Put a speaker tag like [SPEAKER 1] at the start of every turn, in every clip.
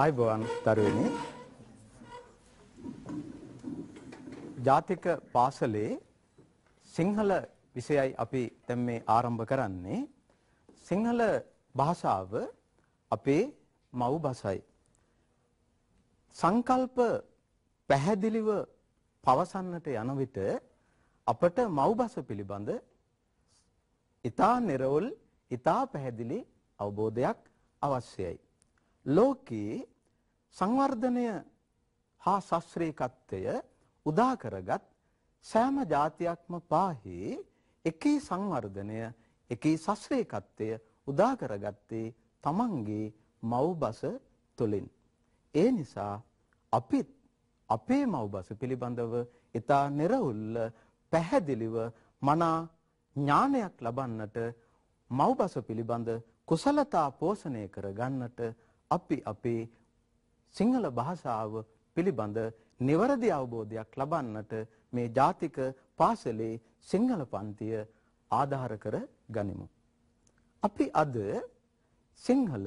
[SPEAKER 1] ආයුබෝවන් දරුවනි ජාතික පාසලේ සිංහල විෂයයි අපි දැන් මේ ආරම්භ කරන්නේ සිංහල භාෂාව අපේ මව් භාෂයි සංකල්ප පැහැදිලිව පවසන්නට යන විට අපට මව් භාෂ පිළිබඳ ඊතා නිර්වල් ඊතා පැහැදිලි අවබෝධයක් අවශ්‍යයි ලෝකයේ සංවර්ධනය හා ශස්ත්‍රේකත්වය උදා කරගත් සෑම જાතියක්ම පාහේ එකී සංවර්ධනය එකී ශස්ත්‍රේකත්වය උදා කරගත්තේ තමන්ගේ මව්බස තුළින් ඒ නිසා අපිත් අපේ මව්බස පිළිබඳව ඊතා නිර්වුල්ල පැහැදිලිව මනා ඥානයක් ලබන්නට මව්බස පිළිබඳ කුසලතා පෝෂණය කරගන්නට අපි අපේ සිංහල භාෂාව පිළිබඳ නිවැරදි අවබෝධයක් ලබන්නට මේ ජාතික පාසලේ සිංහල පන්තිය ආධාර කර ගනිමු. අපි අද සිංහල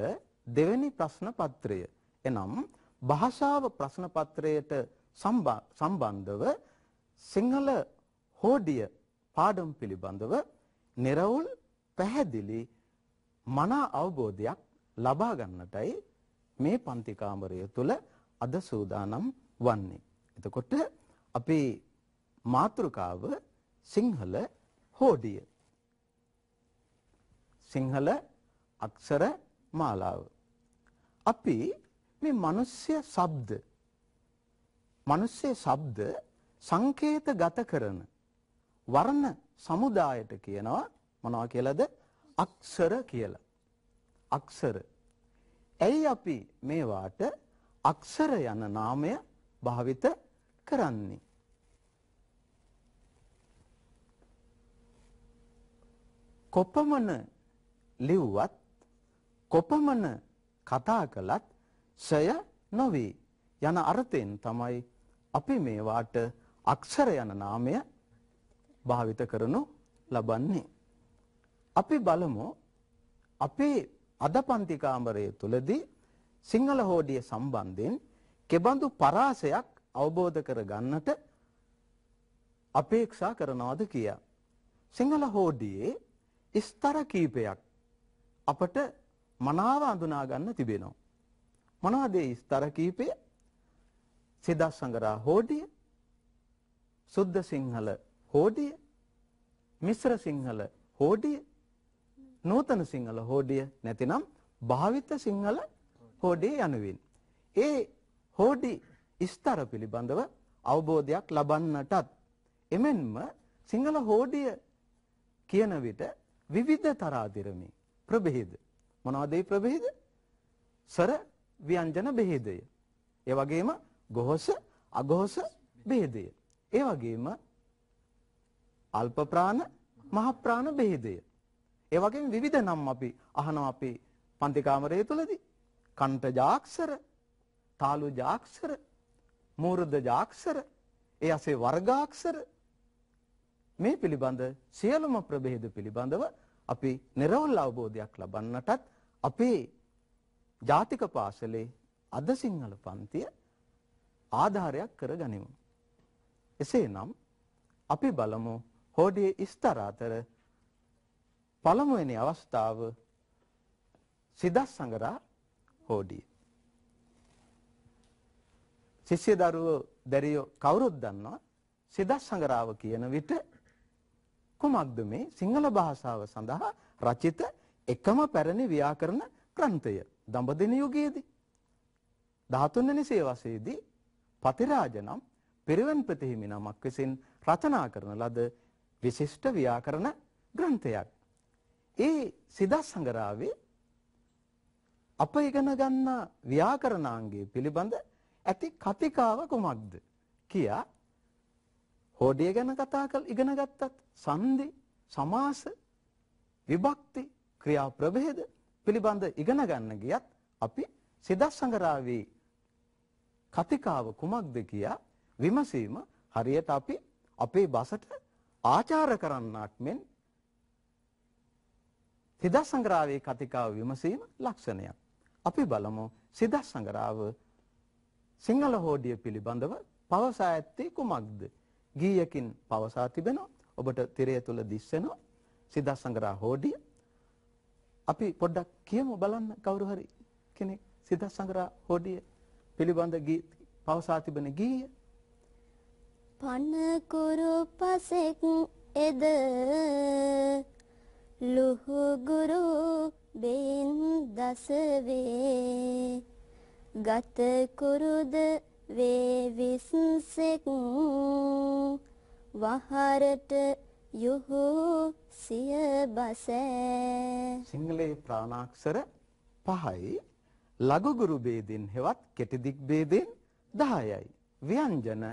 [SPEAKER 1] දෙවැනි ප්‍රශ්න පත්‍රය එනම් භාෂාව ප්‍රශ්න පත්‍රයට සම්බන්ධව සිංහල හෝඩිය පාඩම් පිළිබඳව නිර්වුල් පැහැදිලි මනා අවබෝධයක් ලබා ගන්නටයි මේ පන්ති කාමරය තුල අද සූදානම් වන්නේ. එතකොට අපේ මාතෘකාව සිංහල හෝඩිය. සිංහල අක්ෂර මාලාව. අපි මේ මිනිස්ය ශබ්ද මිනිස්සේ ශබ්ද සංකේතගත කරන වර්ණ සමුදායට කියනවා මොනවා කියලාද අක්ෂර කියලා. අක්ෂර ඇයි අපි මේවාට අක්ෂර යන නාමය භාවිත කරන්නේ? කොපමණ ලිව්වත් කොපමණ කතා කළත් සය නොවේ යන අර්ථයෙන් තමයි අපි මේවාට අක්ෂර යන නාමය භාවිත කරනු ලබන්නේ. අපි බලමු අපේ අද පන්ති කාමරය තුලදී සිංහල හෝඩිය සම්බන්ධයෙන් කෙබඳු පරාසයක් අවබෝධ කර ගන්නට අපේක්ෂා කරනවාද කියා. සිංහල හෝඩියේ ස්තර කීපයක් අපට මනාව අඳුනා ගන්න තිබෙනවා. මොනවද ඒ ස්තර කීපය? සිදස් සංගරා හෝඩිය, සුද්ධ සිංහල හෝඩිය, මිශ්‍ර සිංහල හෝඩිය නූතන සිංහල හෝඩිය නැතිනම් භාවිත සිංහල හෝඩිය යනුවෙන්. ඒ හෝඩි ස්ථර පිළිබඳව අවබෝධයක් ලබන්නටත් එමෙන්ම සිංහල හෝඩිය කියන විට විවිධ තරාදිරමි ප්‍රභේද මොනවද ඒ ප්‍රභේද? සර ව්‍යංජන බෙහෙදය. ඒ වගේම ගොහස අගොහස බෙහෙදය. ඒ වගේම අල්ප ප්‍රාණ මහ ප්‍රාණ බෙහෙදය. ඒ වගේම විවිධ නම් අපි අහනවා අපේ පන්ති කාමරය තුලදී කණ්ඨ ජාක්ෂර, තාලු ජාක්ෂර, මූර්ධ ජාක්ෂර, ඒ අසේ වර්ගාක්ෂර මේ පිළිබඳ සියලුම ප්‍රභේද පිළිබඳව අපි නිර්වල් අවබෝධයක් ලබන්නටත් අපේ ජාතික පාසලේ අද සිංහල පන්තිය ආධාරයක් කරගනිමු. එසේනම් අපි බලමු හෝඩියේ ඉස්තර අතර පළමුවෙනි අවස්ථාව සිදස් සඟරා හෝඩිය. ශිෂ්‍ය දරුවෝ දැරියෝ කවුරුත් දන්නවා සිදස් සඟරාව කියන විට කුමක්ද මේ සිංහල භාෂාව සඳහා රචිත එකම පැරණි ව්‍යාකරණ ග්‍රන්ථය දඹදෙන යුගයේදී 13 වෙනි සේවසේදී පතිරාජනම් පෙරවන් ප්‍රතිහිමි නමක් විසින් රචනා කරන ලද විශිෂ්ට ව්‍යාකරණ ග්‍රන්ථයක්. ඒ සිදස් සංගරාවේ අප ඉගෙන ගන්නා ව්‍යාකරණාංගය පිළිබඳ ඇති කතිකාව කුමක්ද කියා හෝඩිය ගැන කතා කළ ඉගෙන ගත්තත් සංදි සමාස විභක්ති ක්‍රියා ප්‍රභේද පිළිබඳ ඉගෙන ගන්න ගියත් අපි සිදස් සංගරාවේ කතිකාව කුමක්ද කියා විමසීම හරියට අපි අපේ බසට ආචාර කරන්නාක් මෙන් සිදස් සංග්‍රහයේ කතිකාව විමසීම ලක්ෂණයක්. අපි බලමු සිදස් සංග්‍රහව සිංහල හෝඩිය පිළිබඳව පවසා ඇත්තේ කුමක්ද? ගීයකින් පවසා තිබෙනවා. ඔබට තිරය තුල දිස්සෙනවා. සිදස් සංග්‍රහ හෝඩිය. අපි පොඩ්ඩක් කියමු බලන්න කවුරු හරි කෙනෙක් සිදස් සංග්‍රහ හෝඩිය පිළිබඳ ගී පවසා තිබෙන ගීය. පන්න කුරු පසෙක් එද ලුහුගුරු බෙන් දසවේ ගත කුරුද වේ විසුසෙක් වහරට යොහු සිය බසෑ සිංහලේ ප්‍රාණාක්ෂර පහයි ලඝුගුරු ભેදෙන් හෙවත් කෙටිදික් ભેදෙන් 10යි ව්‍යංජන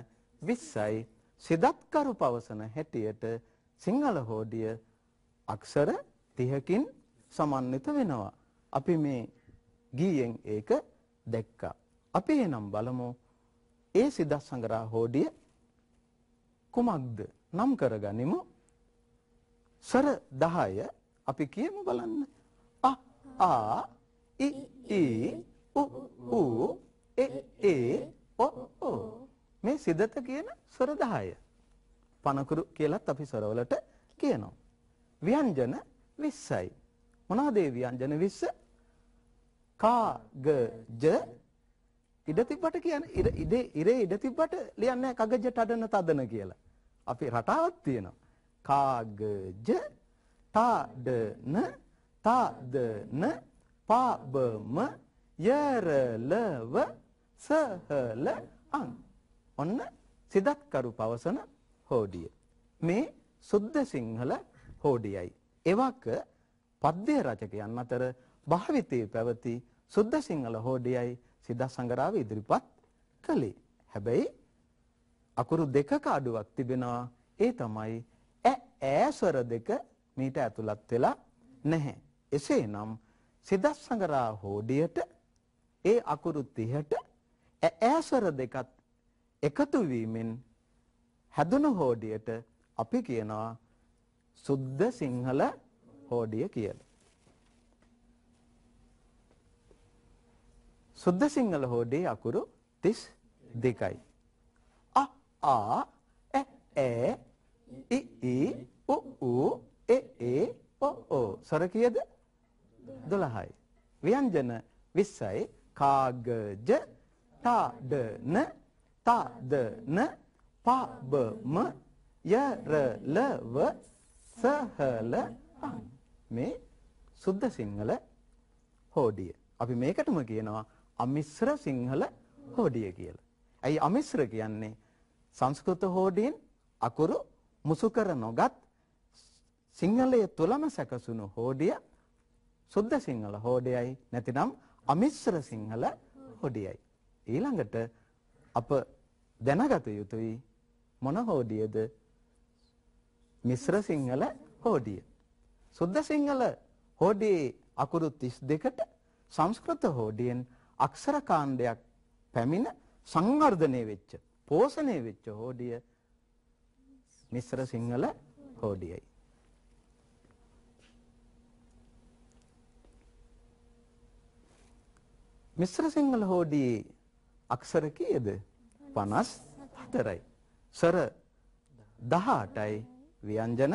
[SPEAKER 1] 20යි සිදත්කරු පවසන හැටියට සිංහල හෝඩිය අක්ෂර 30කින් සමන්විත වෙනවා. අපි මේ ගීයෙන් ඒක දැක්කා. අපි එහෙනම් බලමු ඒ සිදස් සංග්‍රහ හෝඩිය කුමක්ද නම් කරගනිමු. සර 10 අපි කියමු බලන්න. අ ආ ඉ ඉ උ උ එ එ ඔ ඔ මේ සිදත කියන ස්වර 10. පනකුරු කියලත් අපි ස්වරවලට කියනවා. ව්‍යංජන 20යි. මොනවාද ඒ ව්‍යංජන 20? කා ග ජ ඉඩ තිබ්බට කියන්නේ ඉඩ ඉරේ ඉඩ තිබ්බට ලියන්නේ කගජ තඩන තදන කියලා. අපේ රටාවක් තියෙනවා. කාගජ තාඩන තාදන පාබම යරලව සහල අං ඔන්න සිදත්කරු පවසන හෝඩිය. මේ සුද්ධ සිංහල හෝඩියයි. එවක පද්‍ය රචකයන් අතර භාවිතයේ පැවති සුද්ධ සිංහල හෝඩියයි සිද්ධා සංගරාව ඉදිරිපත් කළේ. හැබැයි අකුරු දෙකක අඩුවක් තිබෙනවා. ඒ තමයි ඈ ඈස්වර දෙක මීට ඇතුළත් වෙලා නැහැ. එසේනම් සිද්ධා සංගරා හෝඩියට ඒ අකුරු 30ට ඈස්වර දෙකත් එකතු වීමෙන් හැදුණු හෝඩියට අපි කියනවා සුද්ධ සිංහල හෝඩිය කියලා. සුද්ධ සිංහල හෝඩේ අකුරු 32යි. අ ආ ඈ ඈ ඉ ඉ උ උ එ ඒ ඔ ඔ ස්වර කීයද? 12යි. ව්‍යංජන 20යි. කාගජ තාඩ න තාද න පබ ම යර ලව සහල මේ සුද්ධ සිංහල හෝඩිය. අපි මේකටම කියනවා අමිශ්‍ර සිංහල හෝඩිය කියලා. ඇයි අමිශ්‍ර කියන්නේ සංස්කෘත හෝඩියෙන් අකුරු මුසු කර නොගත් සිංහලයේ තුලම සැකසුණු හෝඩිය සුද්ධ සිංහල හෝඩියයි නැතිනම් අමිශ්‍ර සිංහල හෝඩියයි. ඊළඟට අප දැනගත යුතුයි මොන හෝඩියද මිශ්‍ර සිංහල හෝඩිය. සුද්ධ සිංහල හෝඩියේ අකුරු 32ට සංස්කෘත හෝඩියෙන් අක්ෂර කාණ්ඩයක් පැමිණ සංවර්ධනය වෙච්ච, පෝෂණය වෙච්ච හෝඩිය මිශ්‍ර සිංහල හෝඩියයි. මිශ්‍ර සිංහල හෝඩියේ අක්ෂර කීයද? 54යි. සර 18යි ව්‍යංජන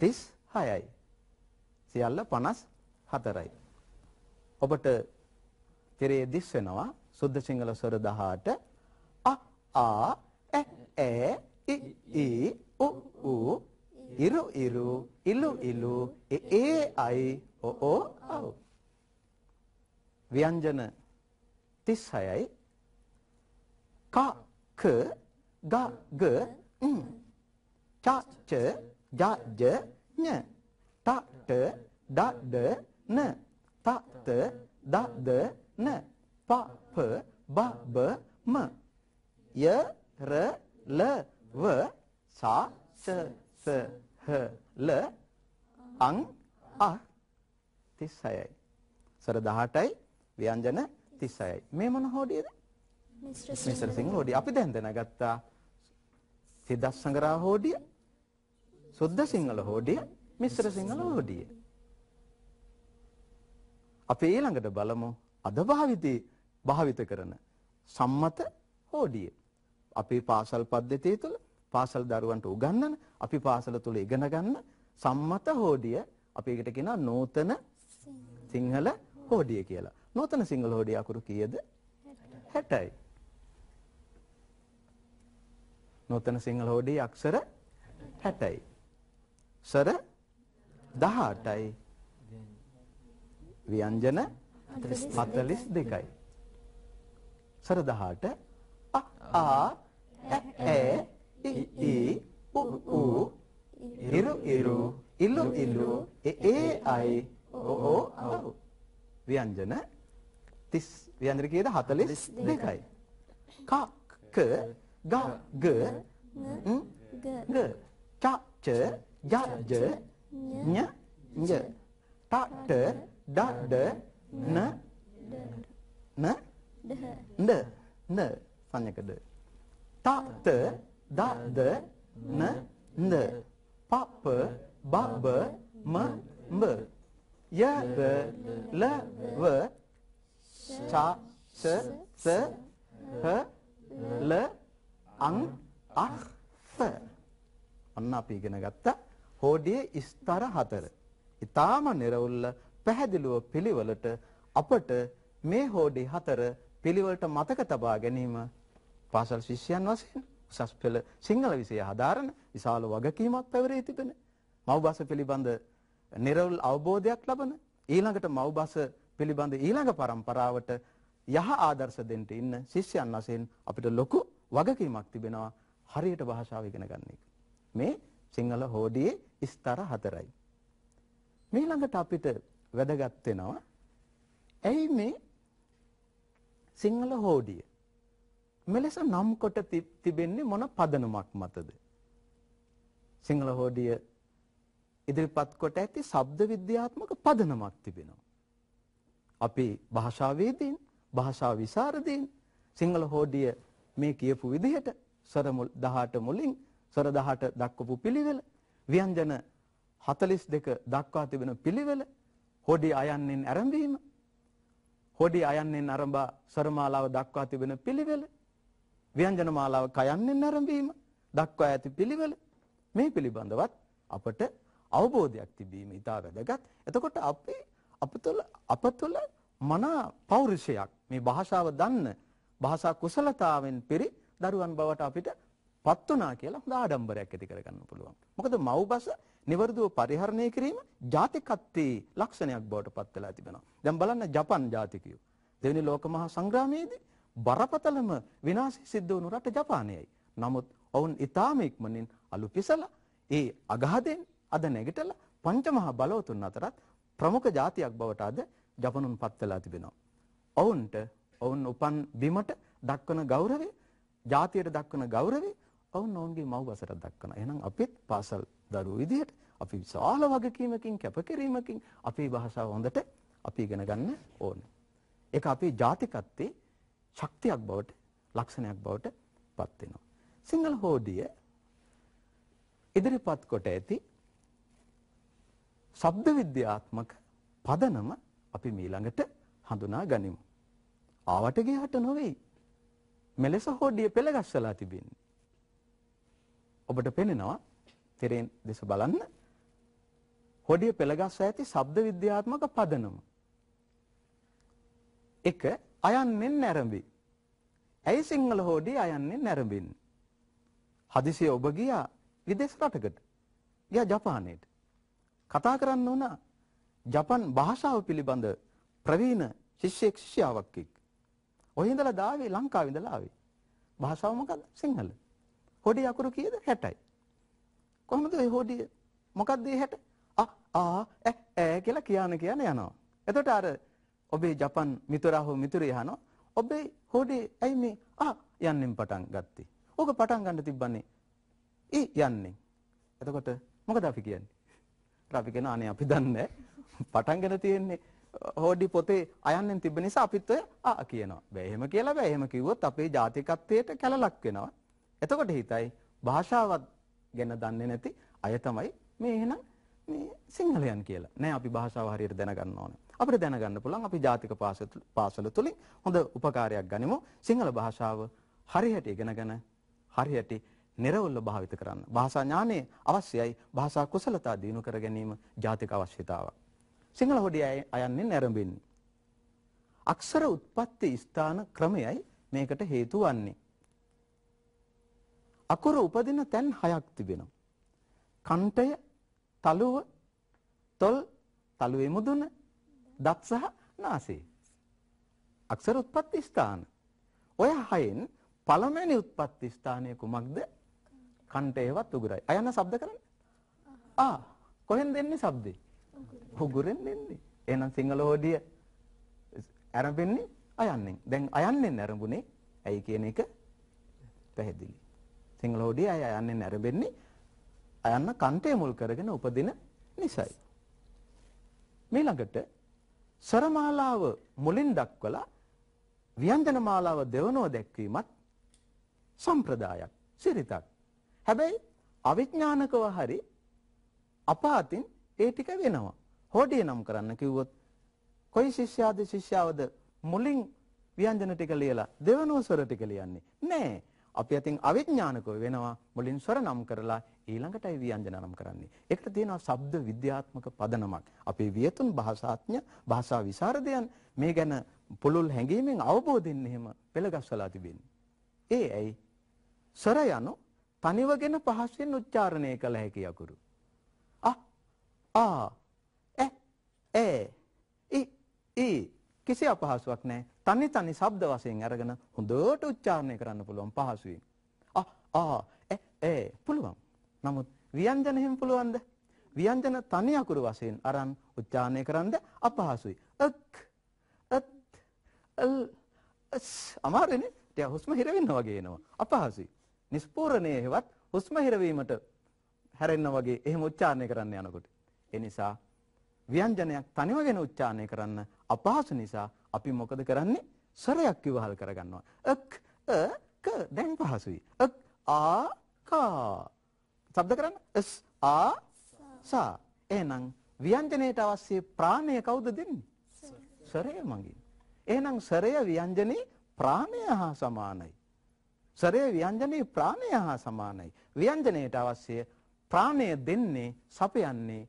[SPEAKER 1] 36යි. සියල්ල 54යි. ඔබට තිරේ දිස් වෙනවා සුද්ධ සිංහල ස්වර 18 අ ආ ඈ ඈ ඉ ඉ උ උ ඉරු ඉරු ඉලු ඉලු ඒ ඒ අයි ඔ ඔ අව් ව්‍යංජන 36යි ක ක ග ග ම් ච ච ජ ඤ ත ට ද ඩ න ත ත ද ද න ප ප බ බ ම ය ර ල ව සා ස ස හ ල අං අ 36යි. සර 18යි ව්‍යංජන 36යි. මේ මොන හොඩියද? මිශ්‍ර සිංහ හොඩිය. අපි දැන් දැනගත්තා සිදස් සංගරා හොඩිය සුද්ධ සිංහල හෝඩිය මිශ්‍ර සිංහල හෝඩිය. අපේ ඊළඟට බලමු අද භාවිතේ භාවිත කරන සම්මත හෝඩිය. අපේ පාසල් පද්ධතිය තුළ පාසල් දරුවන්ට උගන්වන අපි පාසල තුළ ඉගෙන ගන්න සම්මත හෝඩිය අපි ඒකට කියනවා නූතන සිංහල හෝඩිය කියලා. නූතන සිංහල හෝඩිය අකුරු කීයද? 60යි. නූතන සිංහල හෝඩිය අක්ෂර 60යි. සර 18යි ව්‍යංජන 42යි සර 18 අ ආ ඇ ඉ ඉ උ උ ඉරු ඉරු ඉලු ඉලු ඒ ඒ අයි ඕ ඕ අව් ව්‍යංජන 30 ව්‍යංජන කීයද 42යි ක ක ග ග න ග ච ච giá dạ, dạ, dễ dạ. nhá dễ ta để đã để nã, nè nè nè phân nhạc để ta để đã để nã, nè pa pơ ba bơ mơ mơ ya bơ la vơ cha sơ sơ hơ lơ ang anh fe අන්න අපි ඉගෙන ta හෝඩියේ ස්තර හතර. ඊටාම නිර්වුල්ල පැහැදිලිව පිළිවෙලට අපට මේ හෝඩි හතර පිළිවෙලට මතක තබා ගැනීම පාසල් ශිෂ්‍යයන් වශයෙන් උසස් පෙළ සිංහල විෂය හදාරන විශාල වගකීමක් පැවරී තිබෙන මව්බස පිළිබඳ නිර්වුල් අවබෝධයක් ලබන ඊළඟට මව්බස පිළිබඳ ඊළඟ પરම්පරාවට යහ ආදර්ශ දෙන්න ඉන්න ශිෂ්‍යයන් වශයෙන් අපිට ලොකු වගකීමක් තිබෙනවා හරියට භාෂාව ඉගෙන ගන්න එක. මේ සිංහල හෝඩියේ ස්තර හතරයි. මේ ළඟට අපිට වැදගත් වෙනවා ඇයි මේ සිංහල හෝඩිය මෙලෙස නම් කොට තිබෙන්නේ මොන පදනමක් මතද? සිංහල හෝඩිය ඉදිරිපත් කොට ඇති ශබ්ද විද්‍යාත්මක පදනමක් තිබෙනවා. අපි භාෂාවේදීන්, භාෂා විසරදීන් සිංහල හෝඩිය මේ කියපු විදිහට ස්වර 18 මුලින් ස්වර 18 දක්වපු පිළිවෙල ව්‍යංජන 42 දක්වා තිබෙන පිළිවෙල හොඩි අයන්නෙන් ආරම්භීම හොඩි අයන්නෙන් ආරම්භා ස්වරමාලාව දක්වා තිබෙන පිළිවෙල ව්‍යංජන මාලාව කයන්නෙන් ආරම්භීම දක්වා ඇති පිළිවෙල මේ පිළිබඳවත් අපට අවබෝධයක් තිබීම ඉතා වැදගත්. එතකොට අපි අපතුල අපතුල මනා පෞරුෂයක් මේ භාෂාව දන්න භාෂා කුසලතාවෙන් පිරි දරුවන් බවට අපිට පත් වුණා කියලා හොඳ ආඩම්බරයක් ඇති කරගන්න පුළුවන්. මොකද මව්බස નિවර්ධව පරිහරණය කිරීම ජාතිකත්වයේ ලක්ෂණයක් බවට පත් වෙලා තිබෙනවා. දැන් බලන්න ජපන් ජාතිකයෝ දෙවෙනි ලෝක මහා සංග්‍රාමයේදී බරපතලම විනාශය සිද්ධ වුණු රට ජපානයයි. නමුත් ඔවුන් ඊටාම ඉක්මනින් අලු පිසලා ඒ අගහදෙන් අද නැගිටලා පංචමහා බලවතුන් අතරත් ප්‍රමුඛ ජාතියක් බවට අද ජපනුන් පත් වෙලා තිබෙනවා. ඔවුන්ට ඔවුන් උපන් බිමට දක්වන ගෞරවය, ජාතියට දක්වන ගෞරවය ඔවුන් ඔවුන්ගේ මව් වසරක් දක්වනවා. එහෙනම් අපිත් පාසල් දරුවෝ විදිහට අපි විශාල වගකීමකින් කැපකිරීමකින් අපේ භාෂාව හොඳට අපි ඉගෙන ගන්න ඕනේ. ඒක අපේ ජාතිකත්වයේ ශක්තියක් බවට ලක්ෂණයක් බවට පත් වෙනවා. සිංහල හෝඩිය ඉදිරිපත් කොට ඇති ශබ්ද විද්‍යාත්මක පදනම අපි මීළඟට හඳුනා ගනිමු. ආවට ගියාට නොවේ. මෙලෙස හෝඩිය පෙළගස්සලා තිබෙන්නේ. ඔබට පෙනෙනවා තෙරෙන් දෙස බලන්න හොඩිය පෙළගස්ස ඇති ශබ්ද විද්‍යාත්මක පදනම. එක අයන්නෙන් නැරඹි. ඇයි සිංහල හෝඩිය අයන්නෙන් නැරඹින්. හදිසිය ඔබ ගියා විදෙස් රටකට. ගියා ජපානයට. කතා කරන්න වුණා ජපන් භාෂාව පිළිබඳ ප්‍රවීණ ශිෂ්‍යෙක් ශිෂ්‍යාවක් එක්ක. ඔය ඉඳලා දාවේ ලංකාවේ ඉඳලා ආවේ. භාෂාව මොකද? සිංහල. හොඩි අකුරු කීයද 60යි. කොහොමද ওই හොඩිය? මොකක්ද මේ 60? අ ආ ඈ ඈ කියලා කියන කියන යනවා. එතකොට අර ඔබේ ජපන් මිතුරා හෝ මිතුරිය අහනවා ඔබේ හොඩේ ඇයි මේ ආ යන්නෙන් පටන් ගත්තේ. ඕක පටන් ගන්න තිබ්බන්නේ ඊ යන්නෙන්. එතකොට මොකද අපි කියන්නේ? අපි කියන අනේ අපි දන්නේ පටන්ගෙන තියෙන්නේ හොඩි පොතේ අයන්නෙන් තිබ්බ නිසා අපිත් ඔය ආ කියනවා. බෑ එහෙම කියලා බෑ. එහෙම කිව්වොත් අපේ ජාතිකත්වයට කැළලක් වෙනවා. එතකොට හිතයි භාෂාවත් ගැන දන්නේ නැති අය තමයි මේ එහෙනම් මේ සිංහලයන් කියලා. නෑ අපි භාෂාව හරියට දැනගන්න ඕන. අපිට දැනගන්න පුළුවන් අපි ජාතික පාසල තුලින් හොඳ උපකාරයක් ගනිමු. සිංහල භාෂාව හරියට ඉගෙනගෙන හරියට නිර්වෘල්ල භාවිත කරන්න. භාෂා ඥානය අවශ්‍යයි. භාෂා කුසලතා දිනු කර ගැනීම ජාතික අවශ්‍යතාවක්. සිංහල හොඩිය අයන්නේ නැරඹෙන්නේ. අක්ෂර උත්පත්ති ස්ථාන ක්‍රමයයි මේකට හේතු වන්නේ. අකුර උපදින තැන් හයක් තිබෙනවා. කණ්ඨය, තලුව, තොල්, තලුවේ මුදුන, දත් සහ නාසය. අක්ෂර උත්පත්ති ස්ථාන. ඔය හයෙන් පළමැනි උත්පත්ති ස්ථානය කුමක්ද? කණ්ඨයවත් උගුරයි. අයන්න ශබ්ද කරන්න. ආ කොහෙන්ද එන්නේ ශබ්දේ? උගුරෙන් එන්නේ. එහෙනම් සිංහල හොඩිය ඇරඹෙන්නේ අයන්නෙන්. දැන් අයන්නෙන් ඇරඹුනේ ඇයි කියන එක පැහැදිලි. සිංහල හොඩේ අය යන්නේ නැරඹෙන්නේ අයන්න කන්ටේ මුල් කරගෙන උපදින නිසයි. මීළඟට සරමාලාව මුලින් දක්වලා ව්‍යංජන මාලාව දෙවනෝ දැක්වීමත් සම්ප්‍රදායක් සිරිතක්. හැබැයි අවිඥානිකව හරි අපාතින් ඒ ටික වෙනවා. හොඩේ නම් කරන්න කිව්වොත් කොයි ශිෂ්‍යාද ශිෂ්‍යාවද මුලින් ව්‍යංජන ටික ලියලා දෙවනෝ ස්වර ටික ලියන්නේ? නෑ. අපි අතින් අවිඥානිකව වෙනවා මුලින් ස්වර නම් කරලා ඊළඟටයි ව්‍යංජන නම් කරන්නේ. ඒකට තියෙනවා ශබ්ද විද්‍යාත්මක පදනමක්. අපේ වියතුන් භාෂාඥ භාෂා විශාරදයන් මේ ගැන පුළුල් හැඟීමෙන් අවබෝධයෙන් එහෙම පෙළගස්වලා තිබෙන්නේ. ඒ ඇයි ස්වර යනු තනිවගෙන පහසෙන් උච්චාරණය කළ හැකි අකුරු. අ ආ ඈ ඈ ඉ ඉ කිසි අපහසුාවක් නැහැ. තනි තනි ශබ්ද වශයෙන් අරගෙන හොඳට උච්චාරණය කරන්න පුළුවන් පහසුවෙන්. ආ ආ ඈ ඈ පුළුවන්. නමුත් ව්‍යංජන හිම් පුළුවන්ද? ව්‍යංජන තනි අකුරු වශයෙන් අරන් උච්චාරණය කරන්න අපහසුයි. අක් අත් අල් අස් අමාරුනේ. ටික හුස්ම හිර වෙනවා වගේ එනවා. අපහසුයි. නිස්පෝරණයේ හෙවත් හුස්ම හිරවීමට හැරෙන්න වගේ එහෙම උච්චාරණය කරන්න යනකොට. ඒ නිසා ව්‍යංජනයක් තනිවගෙන උච්චාරණය කරන්න අපහසු නිසා අපි මොකද කරන්නේ? ස්වරයක් විවහල් කරගන්නවා. අක් අ ක දැන් පහසුයි. අක් ආ කා. ශබ්ද කරන්න. ස් ආ සා. එහෙනම් ව්‍යංජනයට අවශ්‍ය ප්‍රාණය කවුද දෙන්නේ? ස්වරය මගින්. එහෙනම් ස්වරය ව්‍යංජනේ ප්‍රාණය හා සමානයි. ස්වරය ව්‍යංජනේ ප්‍රාණය හා සමානයි. ව්‍යංජනයට අවශ්‍ය ප්‍රාණය දෙන්නේ සපයන්නේ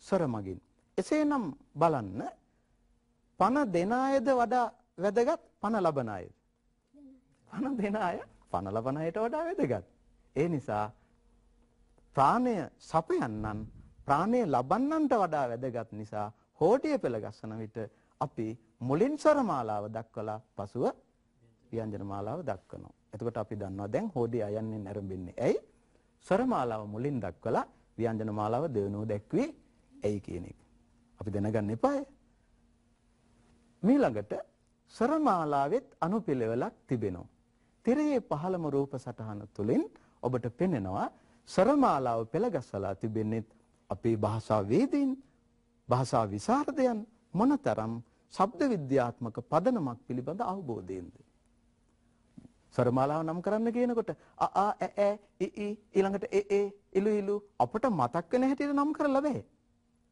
[SPEAKER 1] ස්වර මගින්. එසේනම් බලන්න පණ දෙන අයද වඩා වැදගත් පණ ලබන අයද? පණ දෙන අය පණ ලබන අයට වඩා වැදගත්. ඒ නිසා ප්‍රාණය සපයන්නන් ප්‍රාණය ලබන්නන්ට වඩා වැදගත් නිසා හෝටිය පෙළගස්සන විට අපි මුලින් සරමාලාව දක්වලා පසුව ව්‍යංජන මාලාව දක්වනවා. එතකොට අපි දන්නවා දැන් හෝඩිය අයන්නේ නැරඹෙන්නේ. ඇයි? සරමාලාව මුලින් දක්වලා ව්‍යංජන මාලාව දෙවෙනුව දැක්වී ඇයි කියන එක. අපි දැනගන්න එපායි. මීළඟට ස්වරමාලාවෙත් අනුපිළිවෙලක් තිබෙනවා. තිරයේ පහළම රූප සටහන තුලින් ඔබට පෙනෙනවා ස්වරමාලාව පෙළගස්සලා තිබෙන්නේ අපේ භාෂා වේදීන් භාෂා විසරදයන් මොනතරම් ශබ්ද විද්‍යාත්මක පදනමක් පිළිබඳ අවබෝධයෙන්ද ස්වරමාලාව නම් කරන්න කියනකොට අ ආ ඈ ඈ ඉ ඉ ඊළඟට ඒ ඒ ඉලු ඉලු අපට මතක් වෙන හැටියට නම් කරලා බෑ.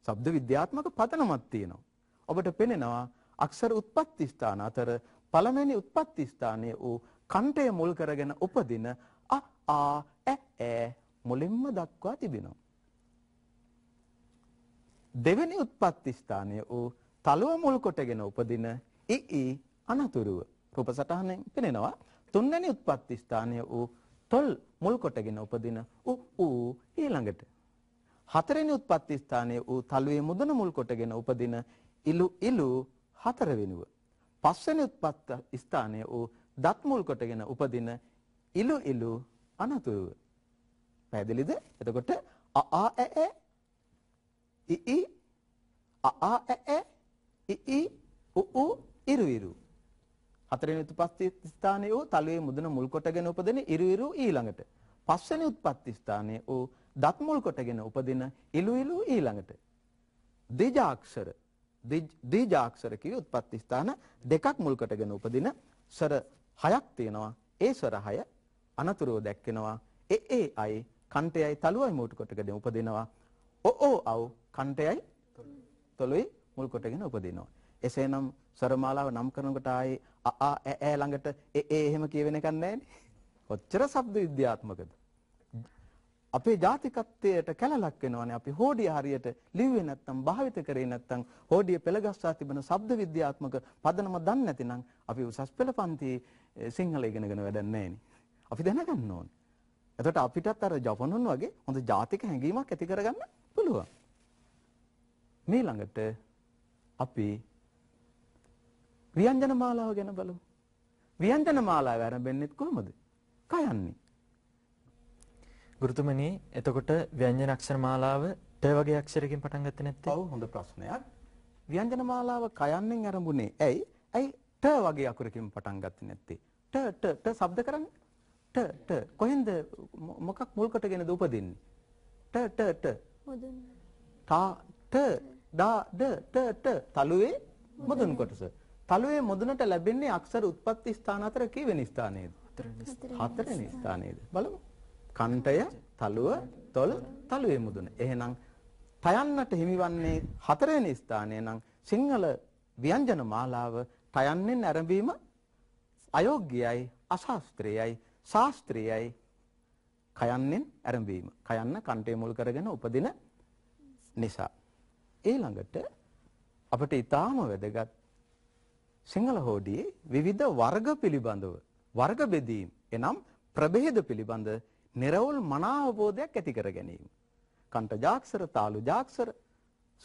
[SPEAKER 1] ශබ්ද විද්‍යාත්මක පදනමක් තියෙනවා. ඔබට පෙනෙනවා අක්ෂර උත්පත්ති ස්ථාන අතර පළමැනි උත්පත්ති ස්ථානයේ වූ කණ්ඨය මුල් කරගෙන උපදින අ ආ ඈ ඈ මුලින්ම දක්වා තිබෙනවා. දෙවෙනි උත්පත්ති ස්ථානයේ වූ තලුව මුල් කොටගෙන උපදින ඉ ඊ අනතුරුව රූප සටහනෙන් පෙනෙනවා. තුන්වැනි උත්පත්ති ස්ථානයේ වූ තොල් මුල් කොටගෙන උපදින උ ඌ ඊළඟට හතරවෙනි උත්පත්ති ස්ථානයේ වූ තලුවේ මුදන මුල් කොටගෙන උපදින ඉලු ඉලු හතර වෙනුව පස්වෙනි උත්පත්ත ස්ථානය වූ දත්මුල් කොටගෙන උපදින ඉලු ඉලු අනතුරුව පැහැදිලිද එතකොට අ ආ ඇ ඇ ඉ ඉ අ ආ ඇ ඇ ඉ ඉ උ උ ඉරු ඉරු හතරවෙනි උත්පත්ති ස්ථානයේ වූ තලයේ මුදුන මුල් කොටගෙන උපදින ඉරු ඉරු ඊළඟට පස්වෙනි උත්පත්ති ස්ථානයේ වූ දත් මුල් කොටගෙන උපදින ඉලු ඉලු ඊළඟට දෙජාක්ෂර ද්විජාක්ෂර කිවි උත්පත්ති ස්ථාන දෙකක් මුල් කොටගෙන උපදින ස්වර හයක් තියෙනවා. ඒ ස්වර හය අනතුරුව දැක්කෙනවා. ඒ ඒ අයි කණ්ඨයයි තලුවයි මූට කොටගෙන උපදිනවා. ඔ ඕ අව් කණ්ඨයයි තොලුයි මුල් කොටගෙන උපදිනවා. එසේනම් ස්වර මාලාව නම් කරනකොට ආයේ අ ආ ඈ ළඟට ඒ ඒ එහෙම කියවෙන එකක් නැහැ නේ. කොච්චර ශබ්ද විද්‍යාත්මකද? අපේ ජාතිකත්වයට කැලලක් වෙනවානේ අපි හෝඩිය හරියට ලිව්වේ නැත්නම් භාවිත කරේ නැත්නම් හෝඩිය පෙළගස්සා තිබෙන ශබ්ද විද්‍යාත්මක පදනම දන්නේ නැතිනම් අපි උසස් පෙළ පන්තියේ සිංහල ඉගෙනගෙන වැඩක් නැහැ අපි දැනගන්න ඕනේ. එතකොට අපිටත් අර ජපනුන් වගේ හොඳ ජාතික හැඟීමක් ඇති කරගන්න පුළුවන්. මේ ළඟට අපි ව්‍යංජන මාලාව ගැන බලමු. ව්‍යංජන මාලාව ආරම්භ වෙන්නේ කොහොමද? කයන්නේ ගුරුතුමනි එතකොට ව්‍යංජන අක්ෂර මාලාව ට වගේ අක්ෂරකින් පටන් ගත්තේ නැත්තේ? ඔව් හොඳ ප්‍රශ්නයක්. ව්‍යංජන මාලාව කයන්නෙන් ආරම්භුනේ ඇයි? ඇයි ට වගේ අකුරකින් පටන් ගත්තේ නැත්තේ? ට ට ට ශබ්ද කරන්නේ. ට ට කොහෙන්ද මොකක් මුල් කොටගෙනද උපදින්නේ? ට ට ට මුදුන්. තා ට දා ද ට ට තලුවේ මුදුන් කොටස. තලුවේ මුදුනට ලැබෙන්නේ අක්ෂර උත්පත්ති ස්ථාන අතර කීවෙනි ස්ථානයේද? හතරවෙනි ස්ථානයේද? බලමු. කණ්ඨය, තලුව, තොල්, තලුවේ මුදුන. එහෙනම් තයන්නට හිමිවන්නේ හතරවෙනි ස්ථානය නම් සිංහල ව්‍යංජන මාලාව තයන්නේ නැරඹීම අයෝග්‍යයි, අශාස්ත්‍රීයයි, ශාස්ත්‍රීයයි. කයන්නෙන් ඇරඹීම. කයන්න කණ්ඨය මුල් කරගෙන උපදින නිසා. ඊළඟට අපිට ඊටාම වැදගත් සිංහල හෝඩියේ විවිධ වර්ග පිළිබඳව වර්ග බෙදීම් එනම් ප්‍රභේද පිළිබඳ නිර්වෝල් මනාවබෝධයක් ඇති කර ගැනීම. කණ්ඨජාක්ෂර, තාලුජාක්ෂර,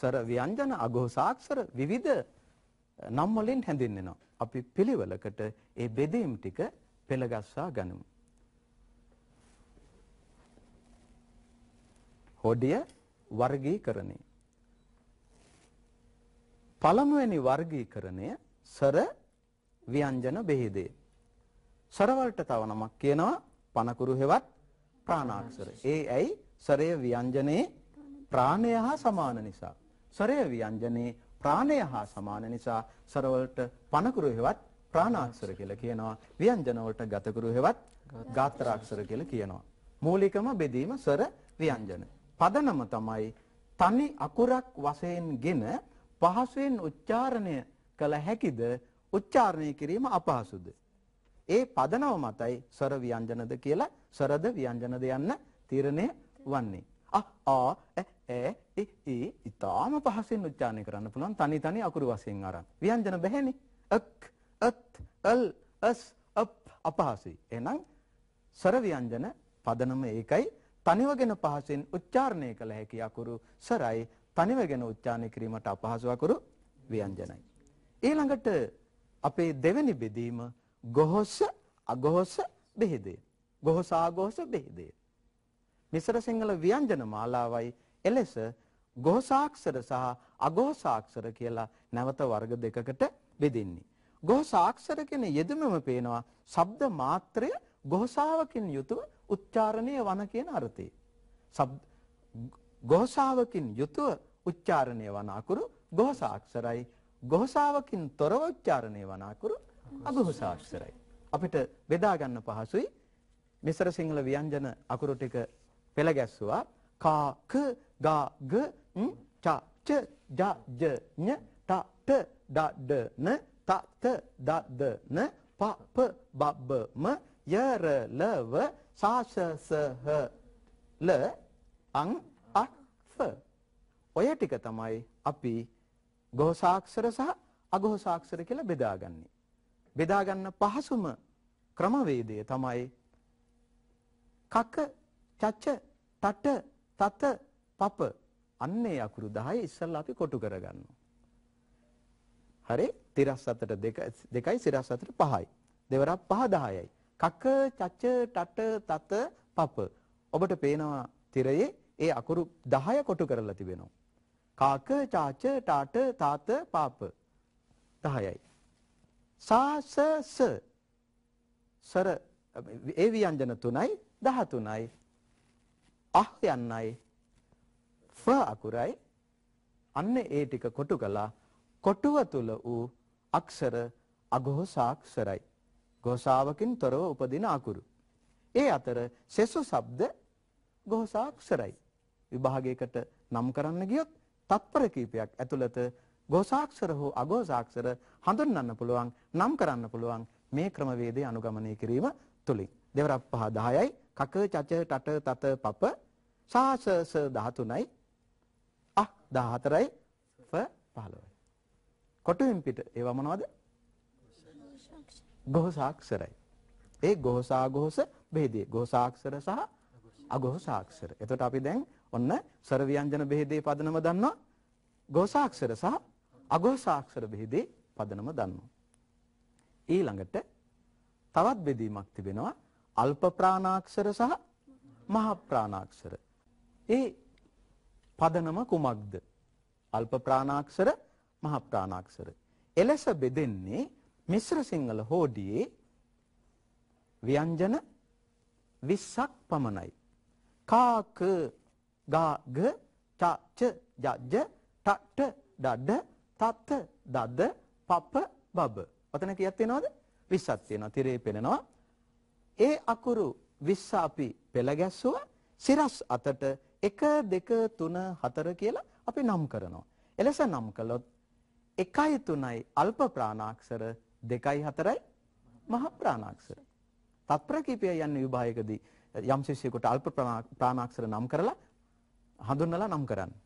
[SPEAKER 1] ස්වර ව්‍යංජන, අඝෝසාක්ෂර විවිධ නම් වලින් හැඳින්වෙනවා. අපි පිළිවෙලකට ඒ බෙදීම් ටික පෙළගස්වා ගනිමු. හොඩිය වර්ගීකරණය. පළමුවෙනි වර්ගීකරණය සර ව්‍යංජන බෙහෙදේ. සරවලට තව නමක් කියනවා පනකුරු හෙවත් ප්‍රාණාක්ෂර. ඒ ඇයි ස්වරය ව්‍යංජනේ ප්‍රාණය හා සමාන නිසා. ස්වරය ව්‍යංජනේ ප්‍රාණය හා සමාන නිසා ස්වරවලට පනකුරු හේවත් ප්‍රාණාක්ෂර කියලා කියනවා. ව්‍යංජන වලට ගතකුරු හේවත් ගාත්‍රාක්ෂර කියලා කියනවා. මූලිකම බෙදීම ස්වර ව්‍යංජන. පදනම තමයි තනි අකුරක් වශයෙන්ගෙන පහසුවෙන් උච්චාරණය කළ හැකිද උච්චාරණය කිරීම අපහසුද ඒ පදනම මතයි ස්වර ව්‍යංජනද කියලා ස්වරද ව්‍යංජනද යන්න තීරණය වන්නේ. අ ආ ඈ ඉ ඉ ඊටාම පහසෙන් උච්චාරණය කරන්න පුළුවන් තනි තනි අකුරු වශයෙන් අරන්. ව්‍යංජන බැහැනේ. අක් අත් අල් අස් අප් අපහසුයි. එහෙනම් ස්වර ව්‍යංජන පදනම ඒකයි තනිවගෙන පහසෙන් උච්චාරණය කළ හැකි අකුරු සරයි තනිවගෙන උච්චාරණය කිරීමට අපහසු අකුරු ව්‍යංජනයි. ඊළඟට අපේ දෙවෙනි බෙදීම ගොහොස අගොහොස බෙහෙදේ. ගොහොස ආගොහොස බෙහෙදේ. මිසර සිංහල ව්‍යංජන මාලාවයි එලෙස ගොහසාක්ෂර සහ අගොහසාක්ෂර කියලා නැවත වර්ග දෙකකට බෙදෙන්නේ. ගොහසාක්ෂර කියන යෙදුමම පේනවා ශබ්ද මාත්‍රය ගොහසාවකින් යුතුව උච්චාරණය වන කියන අර්ථයේ. ගොහසාවකින් යුතුව උච්චාරණය වන අකුරු ගොහසාක්ෂරයි. ගොහසාවකින් තොරව උච්චාරණය වන අකුරු අභහුසාක්ෂරයි. අපිට බෙදා ගන්න පහසුයි. මිසර සිංහල ව්‍යංජන අකුරු ටික පෙළ ගැස්සුවා. කා ක ගා ග ම් ච ච ජ ජ ඤ ට ට ඩ ඩ න ත ත ද ද න ප ප බ බ ම ය ර ල ව සා ස ස හ ල අං අක් ෆ ඔය ටික තමයි අපි ගෝසාක්ෂර සහ අගෝසාක්ෂර කියලා බෙදාගන්නේ බෙදා ගන්න පහසුම ක්‍රමවේදය තමයි කක චච්ච තට තත පප අන්නේ අකුරු 10 ඉස්සල්ලා අපි කොටු කරගන්නවා. හරි? තිරස් අතට දෙක දෙකයි සිරස් අතට පහයි. දෙවරක් පහ 10යි. කක චච්ච ටට තත පප. ඔබට පේනවා තිරයේ ඒ අකුරු 10 කොටු කරලා තිබෙනවා. කාක චාච ටාට තාත පාප 10යි. සාසස සර ඒ ව්‍යංජන තුනයි 13යි අහ යන්නයි ෆ අකුරයි අන්න ඒ ටික කොටු කළා කොටුව තුල වූ අක්ෂර අഘോഷාක්ෂරයි ഘോഷාවකින් තොරව උපදින අකුරු ඒ අතර සෙසු ශබ්ද ഘോഷාක්ෂරයි විභාගයකට නම් කරන්න ගියොත් තත්පර කීපයක් ඇතුළත ගෝසාක්ෂර හෝ අගෝසාක්ෂර හඳුන්වන්න පුළුවන් නම් කරන්න පුළුවන් මේ ක්‍රමවේදය අනුගමනය කිරීම තුලින් දෙවරක් පහ 10යි කක චච ටට තත පප සාසස 13යි අහ 14යි ෆ 15යි කොටුවෙන් පිට ඒව මොනවද ගෝසාක්ෂරයි ඒ ගෝසාගෝස බෙහෙදේ ගෝසාක්ෂර සහ අගෝසාක්ෂර එතකොට අපි දැන් ඔන්න ස්වර ව්‍යංජන බෙහෙදේ පදනම දන්නවා ගෝසාක්ෂර සහ අගෝසාක්ෂර බෙහෙදේ පදනම දන්නවා. ඊළඟට තවත් බෙදීමක් තිබෙනවා අල්ප ප්‍රාණාක්ෂර සහ මහ ප්‍රාණාක්ෂර. ඒ පදනම කුමක්ද? අල්ප ප්‍රාණාක්ෂර මහ ප්‍රාණාක්ෂර. එලෙස බෙදෙන්නේ මිශ්‍ර සිංහල හෝඩියේ ව්‍යංජන 20ක් පමණයි. කා ක ගා ග ච ච ජ ජ ට ට ඩ ඩ තත්ත දද්ද පප්ප බබ. ඔතන කීයක් තියෙනවද? 20ක් තියෙනවා. තිරේ පෙළෙනවා. ඒ අකුරු 20 අපි පෙළ ගැස්සුවා. සිරස් අතට 1 2 3 4 කියලා අපි නම් කරනවා. එලෙස නම් කළොත් 1යි 3යි අල්ප ප්‍රාණාක්ෂර 2යි 4යි මහ ප්‍රාණාක්ෂර. තත්පර කීපය යන්නේ විභාගයකදී යම් ශිෂ්‍යයෙකුට අල්ප ප්‍රාණාක්ෂර නම් කරලා හඳුන්වලා නම් කරන්නේ.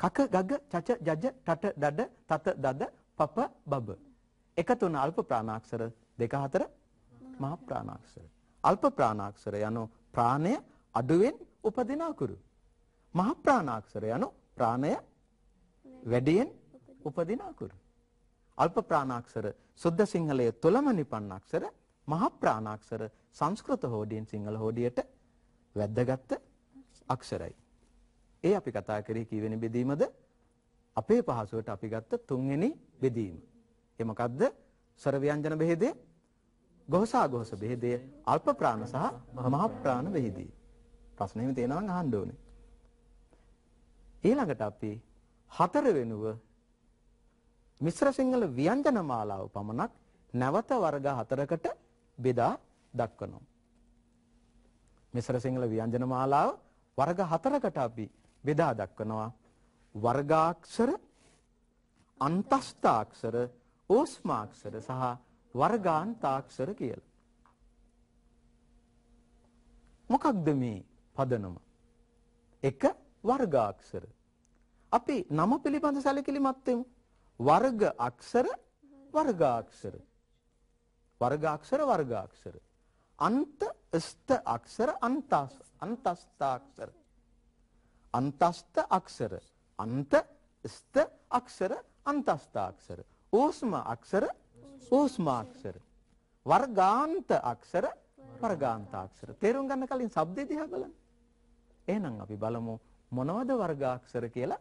[SPEAKER 1] කක ගග චච ජජ ටට ඩඩ තත දද පප බබ එකතු වන අල්ප ප්‍රාණාක්ෂර දෙක හතර මහා ප්‍රාණාක්ෂර අල්ප ප්‍රාණාක්ෂර යනු ප්‍රාණය අඩුවෙන් උපදින අකුරු මහා ප්‍රාණාක්ෂර යනු ප්‍රාණය වැඩියෙන් උපදින අකුරු අල්ප ප්‍රාණාක්ෂර සුද්ධ සිංහලයේ තුලම නිපන්න අක්ෂර මහා ප්‍රාණාක්ෂර සංස්කෘත හෝඩියෙන් සිංහල හෝඩියට වැද්දගත් අක්ෂරයි ඒ අපි කතා කරේ කීවෙනි බෙදීමද? අපේ පහසුවට අපි ගත්ත තුන්වෙනි බෙදීම. ඒ මොකද්ද? ස්වර ව්‍යංජන බෙහෙදේ, ගෝසාගෝස බෙහෙදේ, අල්ප ප්‍රාණ සහ මහ ප්‍රාණ බෙහෙදේ. ප්‍රශ්නේ මේ තේනවා අහන්න ඕනේ. ඊළඟට අපි හතර වෙනුව මිශ්‍ර සිංහල ව්‍යංජන මාලාව පමණක් නැවත වර්ග හතරකට බෙදා දක්වනවා. මිශ්‍ර සිංහල ව්‍යංජන මාලාව වර්ග හතරකට අපි බෙදා දක්වනවා වර්ගාක්ෂර අන්තස්ථාක්ෂර ඕස්මාක්ෂර සහ වර්ගාන්තාක්ෂර කියලා. මොකක්ද මේ පදනම? එක වර්ගාක්ෂර. අපි නම පිළිබඳ සැලකිලිමත් වෙමු. වර්ග අක්ෂර වර්ගාක්ෂර. වර්ගාක්ෂර වර්ගාක්ෂර. අන්ත ස්ත අක්ෂර අන්තස් අන්තස්ථාක්ෂර. අන්තස්ත අක්ෂර අන්ත ස්ත අක්ෂර අන්තස්ථාක්ෂර ඕස්ම අක්ෂර ඕස්මාක්ෂර වර්ගාන්ත අක්ෂර වර්ගාන්තාක්ෂර තේරුම් ගන්න කලින් શબ્දේ දිහා බලන්න එහෙනම් අපි බලමු මොනවද වර්ගාක්ෂර කියලා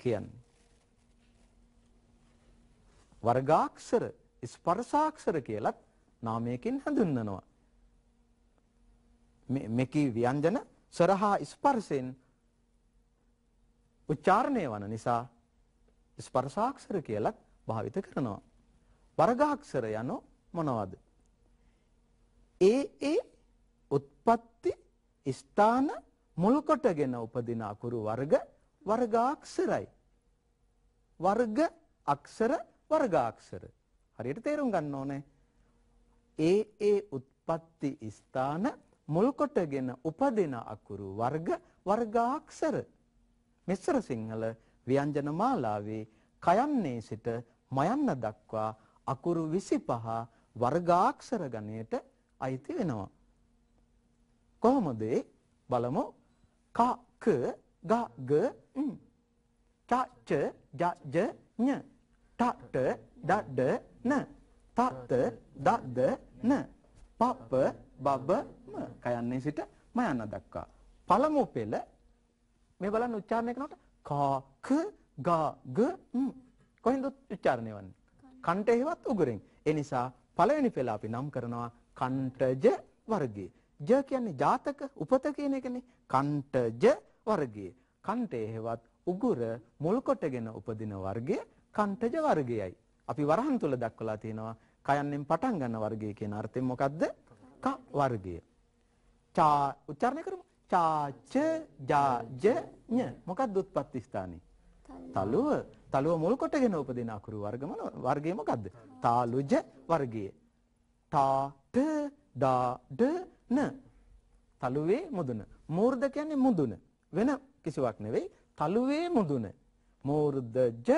[SPEAKER 1] කියන්නේ වර්ගාක්ෂර ස්පර්ශාක්ෂර කියලත් නාමයකින් හඳුන්වනවා මේ මෙකී ව්‍යංජන සරහා ස්පර්ශයෙන් උච්චාරණය වන නිසා ස්පර්ශාක්ෂර කියලත් භාවිත කරනවා. වර්ගාක්ෂර යනු මොනවද? ඒ ඒ උත්පත්ති ස්ථාන මුල් කොටගෙන උපදින අකුරු වර්ග වර්ගාක්ෂරයි. වර්ග අක්ෂර වර්ගාක්ෂර. හරියට තේරුම් ගන්න ඕනේ. ඒ ඒ උත්පත්ති ස්ථාන මුල් කොටගෙන උපදින අකුරු වර්ග වර්ගාක්ෂර මෙස්සර සිංහල ව්‍යංජන මාලාවේ කයන්නේ සිට මයන්න දක්වා අකුරු 25 වර්ගාක්ෂර ගණයට අයිති වෙනවා. කොහොමද බලමු ක ක ග ග ම් ච ච ජ ජ ඤ ට ට ඩ ඩ න ත ත ද ද න පප බබ ම කයන්නේ සිට මයන්න දක්වා පළමු පෙළ මේ බලන්න උච්චාරණය කරනකොට කා ක ගා ග කොහෙන්ද උච්චාරණය වන්නේ? කණ්ඨේ හේවත් උගුරෙන්. ඒ නිසා පළවෙනි පෙළ අපි නම් කරනවා කණ්ඨජ වර්ගයේ. ජ කියන්නේ ජාතක උපත කියන එකනේ. කණ්ඨජ වර්ගයේ. කණ්ඨේ හේවත් උගුර මුල් කොටගෙන උපදින වර්ගය කණ්ඨජ වර්ගයයි. අපි වරහන් තුල දක්වලා තියෙනවා කයන්ෙන් පටන් ගන්න වර්ගය කියන අර්ථයෙන් මොකද්ද? ක වර්ගය. චා උච්චාරණය කරමු. චාච ජාජ ඤ මොකක්ද උත්පත්ති ස්ථානේ? තලුව. තලුව මුල් කොටගෙන උපදින අකුරු වර්ගමන වර්ගය මොකද්ද? තාලුජ වර්ගය. තා ට දා ඩ න. තලුවේ මුදුන. මූර්ධ කියන්නේ මුදුන. වෙන කිසිවක් නෙවෙයි. තලුවේ මුදුන. මූර්ධජ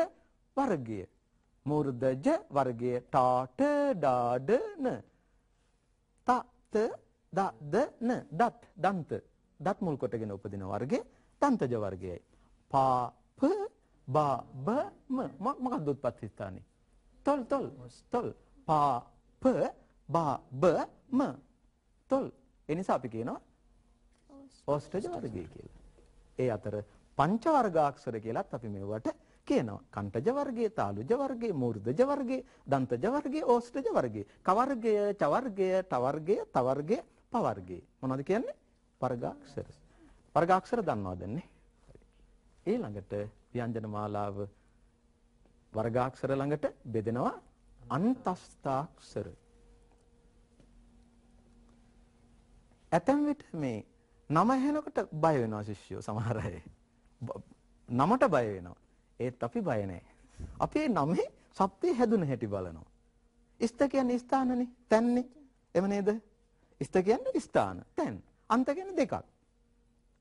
[SPEAKER 1] වර්ගය. මූර්ධජ වර්ගය ටා ට ඩා ඩ න. ත ත ද ද න දත් දන්ත දත් මුල් කොටගෙන උපදින වර්ගය තන්තජ වර්ගයයි. පා ප බා බ ම මොකක්ද උත්පත්ති ස්ථානේ? තොල් තොල් තොල් පා ප බා බ ම තොල්. ඒ නිසා අපි කියනවා ඕස්ට්‍රේජ වර්ගය කියලා. ඒ අතර පංච වර්ගාක්ෂර කියලත් අපි මෙවට කියනවා. කණ්ඨජ වර්ගය, තාලුජ වර්ගය, මූර්ධජ වර්ගය, දන්තජ වර්ගය, ඕස්ට්‍රේජ වර්ගය. කවර්ගය, චවර්ගය, ටවර්ගය, තවර්ගය, පවර්ගය. මොනවද කියන්නේ? පරගාක්ෂර. පරගාක්ෂර දන්නවද නේ? ඊළඟට ව්‍යංජන මාලාව වර්ගාක්ෂර ළඟට බෙදෙනවා අන්තස්ථාක්ෂර. ඇතැම් විට මේ නම ඇහෙනකොට බය වෙනවා ශිෂ්‍යෝ සමහර අය. නමට බය වෙනවා. ඒත් අපි බය නැහැ. අපේ නමේ සත්‍ය හැදුන හැටි බලනවා. ඉස්ත කියන්නේ ස්ථානනේ, තැන්නේ. එම නේද? ඉස්ත කියන්නේ ස්ථාන, තැන්. අන්ත කියන්නේ දෙකක්.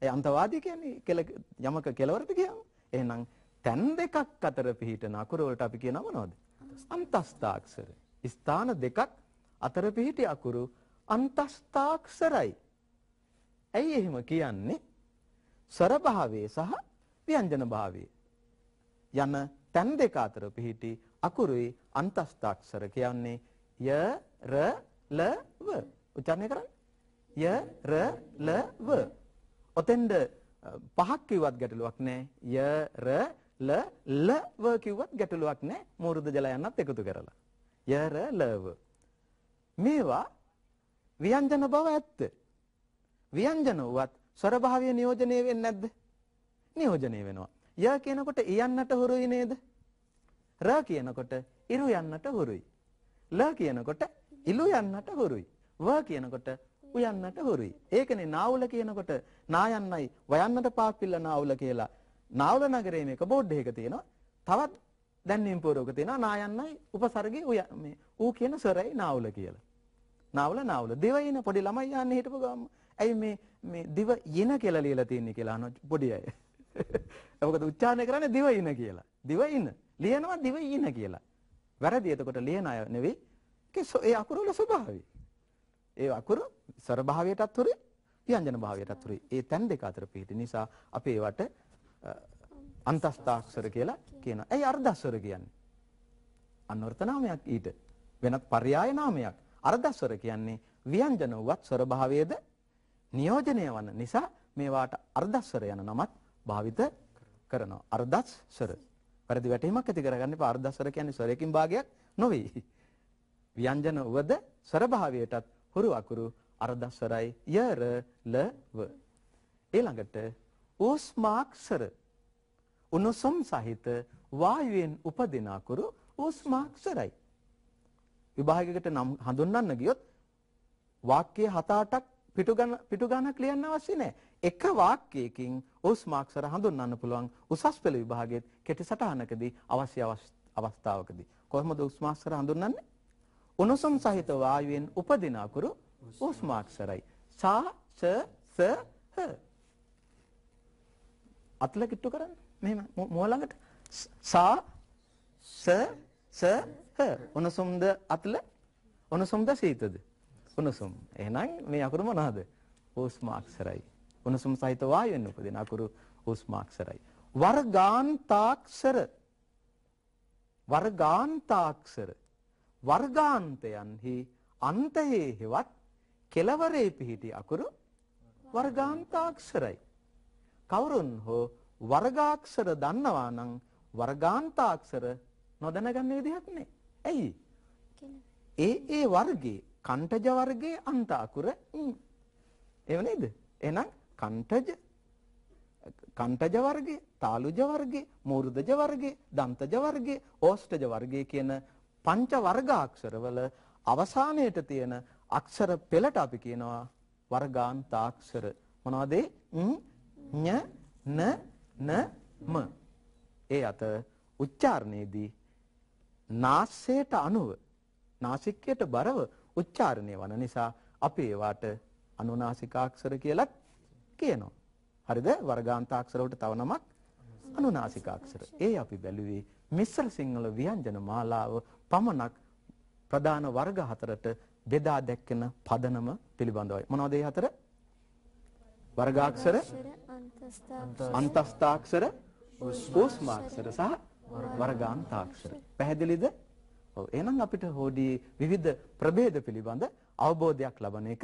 [SPEAKER 1] ඒ අන්තවාදී කියන්නේ යමක කෙලවරට ගියාම එහෙනම් තැන් දෙකක් අතර පිහිටන අකුර වලට අපි කියනවා මොනවද? අන්තස්ථාක්ෂර. ස්ථාන දෙකක් අතර පිහිටි අකුරු අන්තස්ථාක්ෂරයි. ඇයි එහෙම කියන්නේ? ස්වර භාවයේ සහ ව්‍යංජන භාවයේ යන තැන් දෙක අතර පිහිටි අකුරුයි අන්තස්ථාක්ෂර කියන්නේ ය ර ල ව. උච්චාරණය කරන්නේ ය ර ල ව. ඔතෙන්ද පහක් කිව්වත් ගැටලුවක් නැහැ. ය ර ල ල ව කිව්වත් ගැටලුවක් නැහැ. මූර්ධ ජලයන්වත් එකතු කරලා. ය ර ල ව. මේවා ව්‍යංජන බව ඇත්ත. ව්‍යංජන වුවත් ස්වර භාවය නියෝජනය වෙන්නේ නැද්ද? නියෝජනය වෙනවා. ය කියනකොට යන්නට හොරුයි නේද? ර කියනකොට ඉරු යන්නට හොරුයි. ල කියනකොට ඉලු යන්නට හොරුයි. ව කියනකොට උයන්නට හොරුයි. ඒකනේ නාවුල කියනකොට නායන්නයි වයන්නට පාපිල්ල නාවුල කියලා. නාවුල නගරයේ මේක බෝඩ් එකක තියෙනවා. තවත් දැන්වීම් පූර්වක තියෙනවා නායන්නයි උපසර්ගයේ උය මේ ඌ කියන ස්වරයි නාවුල කියලා. නාවුල නාවුල දිවයින පොඩි ළමයි යන්නේ හිටපු ගාම. ඇයි මේ මේ දිව යන කියලා ලියලා තියෙන්නේ කියලා අහනවා පොඩි අය. මොකද උච්චාරණය කරන්නේ දිවයින කියලා. දිවයින ලියනවා දිවයින කියලා. වැරදි එතකොට ලියන අය නෙවෙයි. ඒ අකුරවල ස්වභාවය. ඒ අකුරු ස්වර භාවයටත් උරේ ව්‍යංජන භාවයටත් උරේ. ඒ තැන් දෙක අතර පිහිටි නිසා අපි ඒවට අන්තස්ථාක්ෂර කියලා කියනවා. ඇයි අර්ධස්වර කියන්නේ? අන්වර්ථ නාමයක් ඊට. වෙනත් පర్యాయ නාමයක්. අර්ධස්වර කියන්නේ ව්‍යංජන වූවත් ස්වර භාවයේද නියෝජනය වන නිසා මේවාට අර්ධස්වර යන නමත් භාවිත කරනවා. අර්ධස්වර. පරිදි වැටීමක් ඇති කරගන්න එපා. අර්ධස්වර කියන්නේ ස්වරයකින් භාගයක් නොවේ. ව්‍යංජන වද ස්වර භාවයටත් හුරු අකුරු අර දස්වරයි යර ලව. ඊළඟට ඌස්මාක්ෂර උණුසුම් සහිත වායුවෙන් උපදින අකුරු ඌස්මාක්ෂරයි. විභාගයකට නම් හඳුන්වන්න ගියොත් වාක්‍ය 7-8ක් පිටුගණ පිටුගණක් ලියන්න අවශ්‍ය නැහැ. එක වාක්‍යයකින් ඌස්මාක්ෂර හඳුන්වන්න පුළුවන් උසස් පෙළ විභාගයේ කෙටි සටහනකදී අවශ්‍ය අවස්ථාවකදී. කොහොමද ඌස්මාක්ෂර හඳුන්වන්නේ? උණුසුම් සහිත වායුවෙන් උපදින අකුරු උස්මාක්ෂරයි. සා ස ස හ. අතල කිට්ටු කරන්න. මෙහෙම මොහ ළඟට සා ස ස හ. උණුසුම්ද අතල උණුසුම්ද සීතද? උණුසුම්. එහෙනම් මේ අකුරු මොනවාද? උස්මාක්ෂරයි. Oh, උණුසුම් සහිත වායුවෙන් උපදින අකුරු උස්මාක්ෂරයි. Oh, වර්ගාන්තාක්ෂර වර්ගාන්තාක්ෂර වර්ගාන්තයන්හි අන්තයේ හෙවත් කෙලවරේ පිහිටි අකුරු වර්ගාන්තාක්ෂරයි. කවුරුන් හෝ වර්ගාක්ෂර දන්නවා නම් වර්ගාන්තාක්ෂර නොදැනගන්න විදිහක් නෑ. ඇයි? ඒ ඒ වර්ගයේ කණ්ඨජ වර්ගයේ අන්ත අකුර එහෙම නේද? එහෙනම් කණ්ඨජ කණ්ඨජ වර්ගය, තාලුජ වර්ගය, මූර්ධජ වර්ගය, දන්තජ වර්ගය, ඕෂ්ඨජ වර්ගය කියන පංච වර්ගාක්ෂරවල අවසානයේට තියෙන අක්ෂර පෙළට අපි කියනවා වර්ගාන්තාක්ෂර. මොනවද ඒ? ඤ න න ම. ඒ අත උච්චාරණයේදී නාසයට අනුව නාසිකයට බරව උච්චාරණය වන නිසා අපි ඒවාට අනුනාසිකාක්ෂර කියලත් කියනවා. හරිද? වර්ගාන්තාක්ෂර වලට තව නමක් අනුනාසිකාක්ෂර. ඒ අපි බැලුවේ මිශ්‍ර සිංහල ව්‍යංජන මාලාව පමණක් ප්‍රධාන වර්ග හතරට බෙදා දැක්කන පදනම පිළිබඳවයි. මොනවද ඒ හතර? වර්ගාක්ෂර, අන්තස්ථාක්ෂර, උස්මාක්ෂර සහ වර්ගාන්තාක්ෂර. පැහැදිලිද? ඔව්. එහෙනම් අපිට හොඩියේ විවිධ ප්‍රභේද පිළිබඳ අවබෝධයක් ලබන එක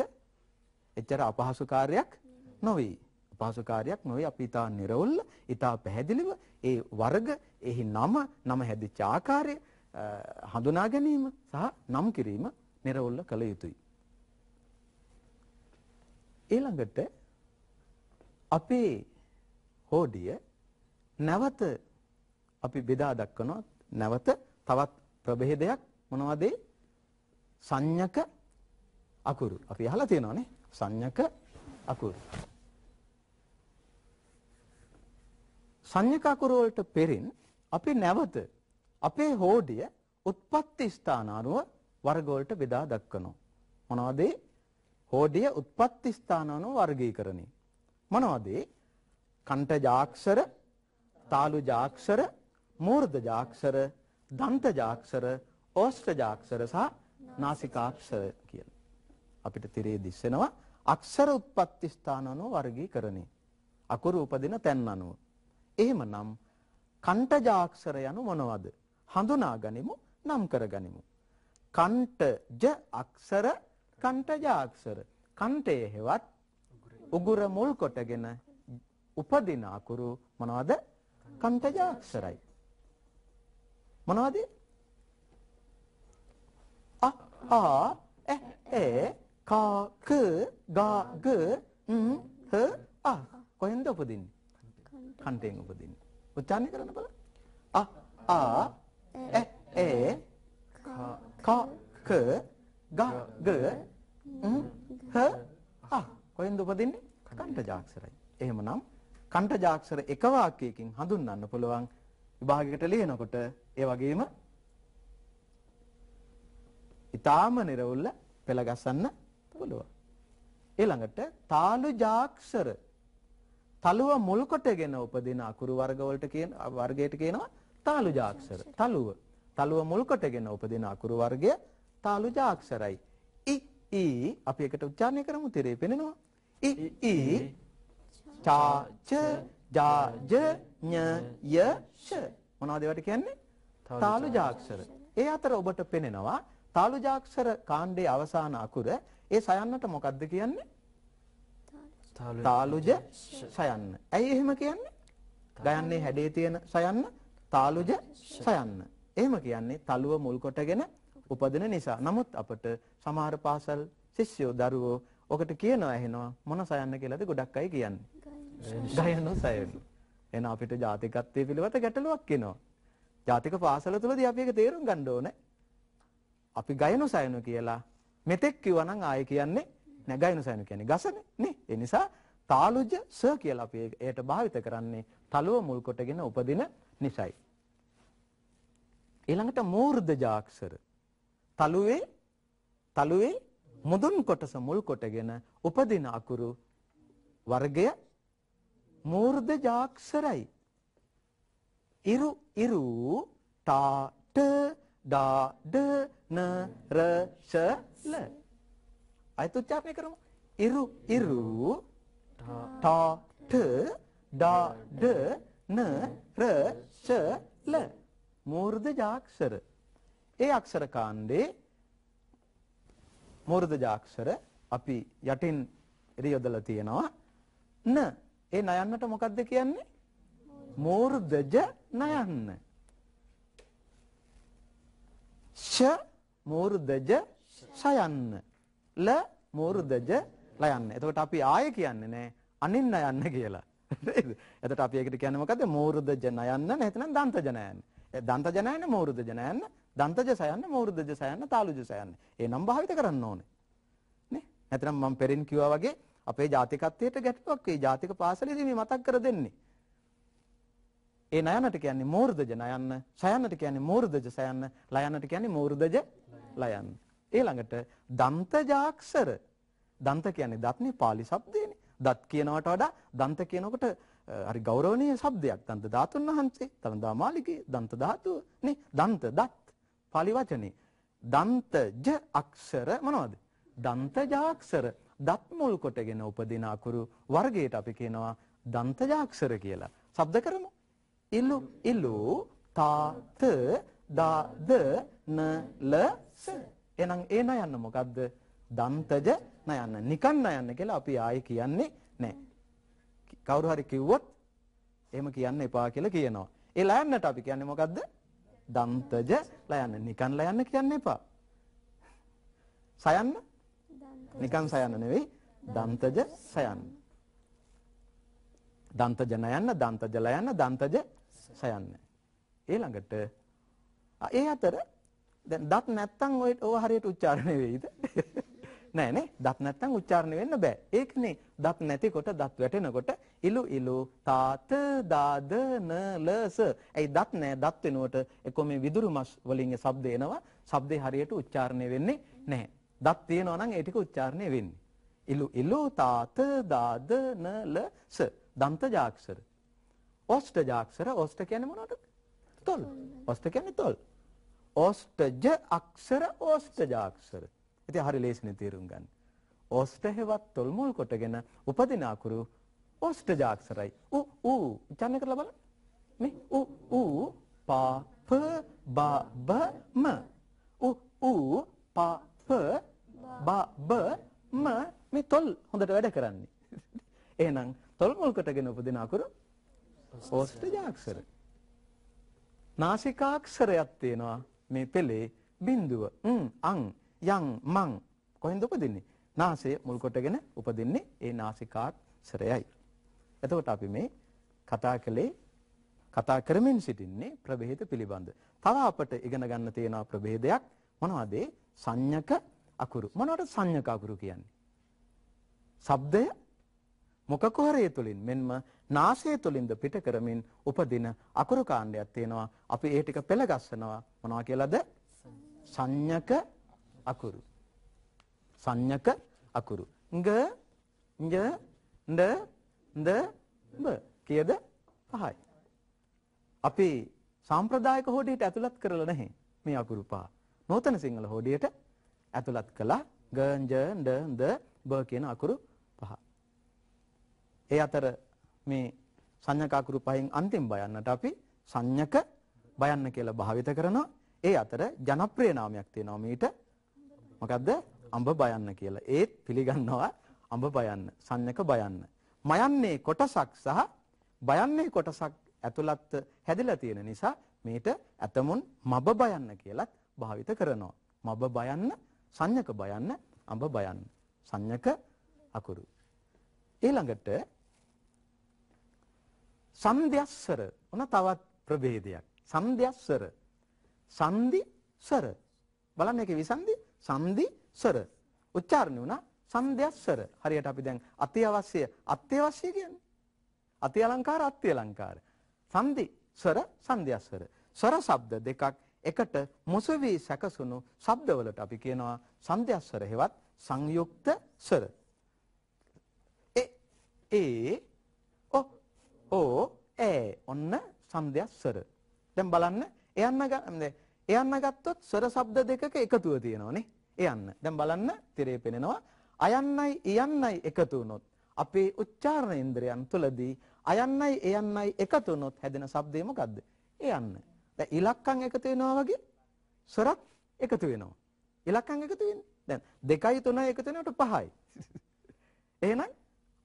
[SPEAKER 1] එච්චර අපහසු කාර්යයක් නොවේ. අපහසු කාර්යයක් නොවේ. අපි ඊට නිර්වෘල්ල, ඊට පැහැදිලිව ඒ වර්ග, එහි නම, නම හැදිච්ච ආකාරය හඳුනා ගැනීම සහ නම් කිරීම නිරවුල්ව කළ යුතුයි. ඊළඟට අපේ හෝඩිය නැවත අපි බෙදා දක්වනවා නැවත තවත් ප්‍රභේදයක් මොනවද සංඥක අකුරු. අපි අහලා තියෙනවානේ සංඥක අකුරු. සංඥක අකුරු වලට පෙරින් අපි නැවත අපේ හෝඩිය උත්පත්ති ස්ථාන අනුව වර්ග වලට බෙදා දක්වනවා. මොනවද ඒ? හෝඩිය උත්පත්ති ස්ථාන අනුව වර්ගීකරණය. මොනවද ඒ? කණ්ඨ ජාක්ෂර, තාලු ජාක්ෂර, මූර්ධ ජාක්ෂර, දන්ත ජාක්ෂර, ඕෂ්ඨ ජාක්ෂර සහ නාසිකාක්ෂර කියලා. අපිට තිරේ දිස්සෙනවා අක්ෂර උත්පත්ති ස්ථාන අනුව වර්ගීකරණය. අකුරු උපදින තැන් අනුව. එහෙමනම් කණ්ඨජාක්ෂර යනු මොනවද? හඳුනා ගනිමු, නම් කර ගනිමු. කණ්ඨ ජ අක්ෂර කණ්ඨ ජ අක්ෂර කණ්ඨයේ හෙවත් උගුර මුල් කොටගෙන උපදින අකුරු මොනවද කණ්ඨ ජ අක්ෂරයි මොනවද අ ආ එ ඒ කා ක ගා ග ම් හ අ කොහෙන්ද උපදින්නේ කණ්ඨයෙන් උපදින්නේ උච්චාරණය කරන්න බලන්න අ ආ එ ඒ කා ක ක ග ග හ ආ කොහෙන්ද උපදින්නේ කණ්ඨජාක්ෂරයි එහෙමනම් කණ්ඨජාක්ෂර එක වාක්‍යයකින් හඳුන්වන්න පුළුවන් විභාගයකට ලියනකොට ඒ වගේම ඊටාම නිර්වුල්ල පෙළ ගසන්න පුළුවන් ඊළඟට තාලුජාක්ෂර තලුව මුල් කොටගෙන උපදින අකුරු වර්ග වලට කියන වර්ගයට කියනවා තාලුජාක්ෂර තලුව තලුව මුල් කොටගෙන උපදින අකුරු වර්ගය තාලුජා අක්ෂරයි. ඉ ඊ අපි එකට උච්චාරණය කරමු තිරේ පෙනෙනවා. ඉ ඊ චා ච ජා ජ ඤ ය ෂ මොනවද ඒවට කියන්නේ? තාලුජා අක්ෂර. ඒ අතර ඔබට පෙනෙනවා තාලුජා අක්ෂර කාණ්ඩයේ අවසාන අකුර ඒ සයන්නට මොකද්ද කියන්නේ? තාලුජ සයන්න. ඇයි එහෙම කියන්නේ? ගයන්නේ හැඩේ තියෙන සයන්න තාලුජ සයන්න. එහෙම කියන්නේ තලුව මුල් කොටගෙන උපදින නිසා. නමුත් අපට සමහර පාසල් ශිෂ්‍යෝ දරුවෝ ඔකට කියනවා එහෙනවා මොන සයන්න කියලාද ගොඩක් අය කියන්නේ. ගයනෝ සයන. එහෙනම් අපිට ජාතිකත්වයේ පිළිවෙත ගැටලුවක් එනවා. ජාතික පාසල තුලදී අපි ඒක තේරුම් ගන්න ඕනේ. අපි ගයනෝ සයන කියලා මෙතෙක් කිව්වනම් ආයෙ කියන්නේ නෑ ගයනෝ සයන කියන්නේ ගසනේ නේ. ඒ නිසා තාලුජ ස කියලා අපි ඒකට භාවිත කරන්නේ තලුව මුල් කොටගෙන උපදින නිසයි. ඊළඟට මූර්ධජාක්ෂර. තලුවේ තලුවේ මුදුන් කොටස මුල් කොටගෙන උපදින අකුරු වර්ගය මූර්ධජාක්ෂරයි. ඉරු ඉරු ටා ට ඩා ඩ න ර ෂ ල. අයත් උච්චාරණය කරමු. ඉරු ඉරු ටා ට ඩා ඩ න ර ෂ ල. මූර්ධජාක්ෂර. ඒ අක්ෂර කාණ්ඩේ මූර්ධජාක්ෂර අපි යටින් එරියොදලා තියෙනවා. න ඒ නයන්නට මොකද්ද කියන්නේ? මූර්ධජ නයන්න. ෂ මූර්ධජ සයන්න. ල මූර්ධජ ලයන්න. එතකොට අපි ආයෙ කියන්නේ නෑ අනින්න යන්න කියලා. නේද? එතකොට අපි ඒකට කියන්නේ මොකද්ද? මූර්ධජ නයන්න නැත්නම් දන්තජ නයන්න. දන්ත ජනයන්න මෝරුද ජනයන්න දන්තජ සයන්න මෝරුදජ සයන්න තාලුජ සයන්න ඒ නම් භාවිත කරන්න ඕනේ නේ නැත්නම් මම පෙරින් කිව්වා වගේ අපේ ජාතිකත්වයට ගැටලුවක් ඒ ජාතික පාසලේදී මේ මතක් කර දෙන්නේ ඒ නයනට කියන්නේ මෝරුදජ නයන්න සයන්නට කියන්නේ මෝරුදජ සයන්න ලයන්නට කියන්නේ මෝරුදජ ලයන්න ඊළඟට දන්තජාක්ෂර දන්ත කියන්නේ දත්නේ පාලි શબ્දේනේ දත් කියනවට වඩා දන්ත කියනකොට හරි ගෞරවනීය શબ્දයක් දන්ත ධාතුන් වහන්සේ තනදා මාලිගේ දන්ත ධාතුව නේ දන්ත දත් pāli වචනේ දන්ත ජ අක්ෂර මොනවද දන්ත ජාක්ෂර දත් මුල් කොටගෙන උපදින අකුරු වර්ගයට අපි කියනවා දන්ත ජාක්ෂර කියලා શબ્ද කරමු ඉලු ඉලු තා ත දා ද න ල ස එහෙනම් ඒ නයන්න මොකද්ද දන්තජ නයන්න නිකන් නයන්න කියලා අපි ආයේ කියන්නේ නැහැ කවුරු හරි කිව්වොත් එහෙම කියන්න එපා කියලා කියනවා. ඒ ලයන්නට අපි කියන්නේ මොකද්ද? දන්තජ ලයන්න. නිකන් ලයන්න කියන්න එපා. සයන්න? නිකන් සයන්න නෙවෙයි දන්තජ සයන්න. දන්තජ නයන්න, දන්තජ ලයන්න, දන්තජ සයන්න. ඊළඟට ඒ අතර දැන් දත් නැත්තම් ඔය ඔය හරියට උච්චාරණය වෙයිද? නෑ නේ. දත් නැත්තම් උච්චාරණය වෙන්න බෑ. ඒකනේ දත් නැතිකොට දත් වැටෙනකොට ඉලු ඉලු තාත දාද නලස. ඇයි දත් නෑ දත් වෙනුවට එක්කෝ මේ විදුරු මස් වලින් ඒ ශබ්ද එනවා. ශබ්දේ හරියට උච්චාරණය වෙන්නේ නැහැ. දත් තියෙනවා නම් ඒ ටික උච්චාරණය වෙන්නේ. ඉලු ඉලු තාත දාද නලස. දන්ත ජාක්ෂර. ඔස්ට ජාක්ෂර ඔස්ට කියන්නේ මොනවද? තොල්. ඔස්ට කියන්නේ තොල්. ඔස්ටජ අක්ෂර ඔස්ටජාක්ෂර. ඉතින් හරි ලේසිනේ තේරුම් ගන්න. ඕෂ්ට හේවත් තොල්මුල් කොටගෙන උපදින අකුරු ඕෂ්ට ජාක්ෂරයි. උ උ උච්චාරණය කරලා බලන්න. මේ උ උ පා ප බා බ ම උ උ පා ප බා බ ම මේ තොල් හොඳට වැඩ කරන්නේ. එහෙනම් තොල්මුල් කොටගෙන උපදින අකුරු ඕෂ්ට ජාක්ෂර. නාසිකාක්ෂරයක් තියෙනවා මේ පෙළේ බිඳුව අං යං මං කොහෙන්ද උපදින්නේ? නාසය මුල් කොටගෙන උපදින්නේ ඒ නාසිකාක්ෂරයයි. එතකොට අපි මේ කතා කළේ කතා කරමින් සිටින්නේ ප්‍රභේද පිළිබඳ. තව අපට ඉගෙන ගන්න තියෙන ප්‍රභේදයක් මොනවද? සංඤක අකුරු. මොනවද සංඤක අකුරු කියන්නේ? ශබ්දය මොකක හරය තුලින් මෙන්ම නාසය තුලින්ද පිට කරමින් උපදින අකුරු කාණ්ඩයක් තියෙනවා. අපි ඒ ටික පෙළගස්සනවා. මොනවා කියලාද? සංඤක අකුරු. සංඥක අකුරු. ග ඤ ඬ ඳ බ කියද පහයි. අපි සාම්ප්‍රදායික හෝඩියට ඇතුළත් කරලා නැහැ මේ අකුරු පහ. නූතන සිංහල හෝඩියට ඇතුළත් කළා ග ඤ ඬ ඳ බ කියන අකුරු පහ. ඒ අතර මේ සංඥක අකුරු පහෙන් අන්තිම බයන්නට අපි සංඥක බයන්න කියලා භාවිත කරනවා. ඒ අතර ජනප්‍රිය නාමයක් තියෙනවා මීට මොකද්ද? අඹ බයන්න කියලා. ඒත් පිළිගන්නවා අඹ බයන්න, සංයක බයන්න. මයන්නේ කොටසක් සහ බයන්නේ කොටසක් ඇතුළත් හැදිලා තියෙන නිසා මේට ඇතමුන් මබ බයන්න කියලත් භාවිත කරනවා. මබ බයන්න, සංයක බයන්න, අඹ බයන්න. සංයක අකුරු. ඊළඟට සන්ධ්‍යස්සර ඔන තවත් ප්‍රභේදයක්. සන්ධ්‍යස්සර. සන්ධි සර. බලන්න ඒකේ විසන්ධි සම්දිසර. උච්චාරණය වුණා සන්ධ්‍යස්සර. හරියට අපි දැන් අති අවශ්‍ය අත්‍යවශ්‍ය කියන්නේ. අති අලංකාර අත්‍ය අලංකාර. සන්ධිසර සන්ධ්‍යස්සර. ස්වර ශබ්ද දෙකක් එකට මොසු වී සැකසුණු ශබ්දවලට අපි කියනවා සන්ධ්‍යස්සර හෙවත් සංයුක්ත ස්වර. ඒ ඒ ඔ ඕ ඈ ඔන්න සන්ධ්‍යස්සර. දැන් බලන්න එයන්න ගන්නේ එයන්න ගත්තොත් ස්වර ශබ්ද දෙකක එකතුව තියෙනවනේ. එයන්න. දැන් බලන්න තිරේ පෙනෙනවා. අයන්නයි යන්නයි එකතු වුනොත් අපේ උච්චාරණ ඉන්ද්‍රයන් තුළදී අයන්නයි යන්නයි එකතු වුනොත් හැදෙන ශබ්දය මොකද්ද? එයන්න. දැන් ඉලක්කම් එකතු වෙනවා වගේ ස්වරක් එකතු වෙනවා. ඉලක්කම් එකතු වෙන්නේ. දැන් 2යි 3යි එකතු වෙනකොට 5යි. එහෙනම්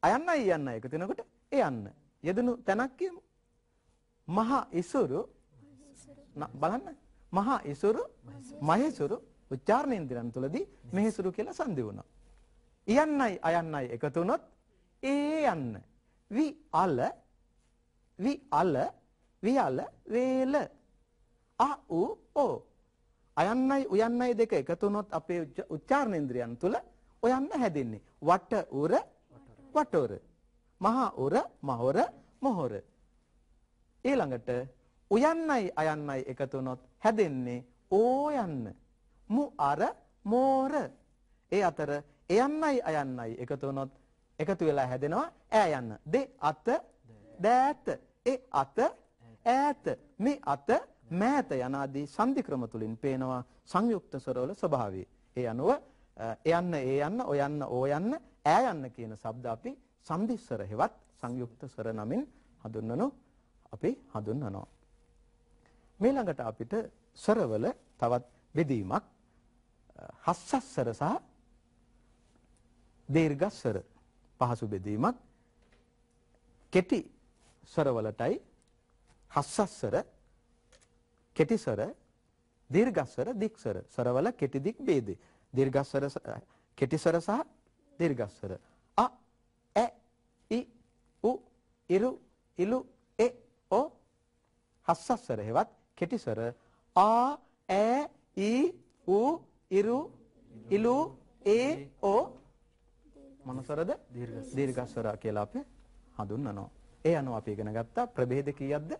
[SPEAKER 1] අයන්නයි යන්නයි එකතු වෙනකොට එයන්න. යෙදුණු තැනක් කියමු. මහා ඉසුරු බලන්න මහා ඉසුරු මහේසුරු උච්චාරණේන්ද්‍රයන් තුළදී මෙහෙසුරු කියලා සංදි වුණා. යන්නයි අයන්නයි එකතු වුණොත් ඒ යන්න. වි අල වි අල වි අල වේල අ උ ඕ අයන්නයි උයන්නයි දෙක එකතු වුණොත් අපේ උච්චාරණේන්ද්‍රයන් තුල ඔයන්න හැදෙන්නේ. වට උර වටොර. මහා උර මහොර මොහොර. ඊළඟට උයන්නයි අයන්නයි එකතු වුනොත් හැදෙන්නේ ඕ යන්න. මු අර මෝර. ඒ අතර එයන්නයි අයන්නයි එකතු වුනොත් එකතු වෙලා හැදෙනවා ඈ යන්න. දෙ අත දෑත. ඒ අත ඈත. මේ අත මෑත යනාදී සංධි ක්‍රම තුලින් පේනවා සංයුක්ත ස්වරවල ස්වභාවය. ඒ අනුව එයන්න ඒ යන්න ඔයන්න ඕයන්න ඈ යන්න කියන શબ્ද අපි සම්දිස්සර හෙවත් සංයුක්ත ස්වර නමින් හඳුන්වනු අපි හඳුන්වනවා. මේ ළඟට අපිට ස්වරවල තවත් බෙදීමක් හස්සස්සර සහ දීර්ඝස්සර පහසු බෙදීමක් කෙටි ස්වරවලටයි හස්සස්සර කෙටිසර දීර්ඝස්සර දික්සර ස්වරවල කෙටි දික් ભેදේ දීර්ඝස්සර කෙටිසර සහ දීර්ඝස්සර අ ඇ ඉ උ ඉරු ඉලු එ ඕ හස්සස්සර හෙවත් කෙටි ස්වර ආ ඈ ඊ ඌ ඉරු ඉලු ඒ ඕ මොනසරද දීර්ඝ ස්වර කියලා අපි හඳුන්වනවා. ඒ අනුව අපි ඉගෙන ගත්තා ප්‍රභේද කීයක්ද?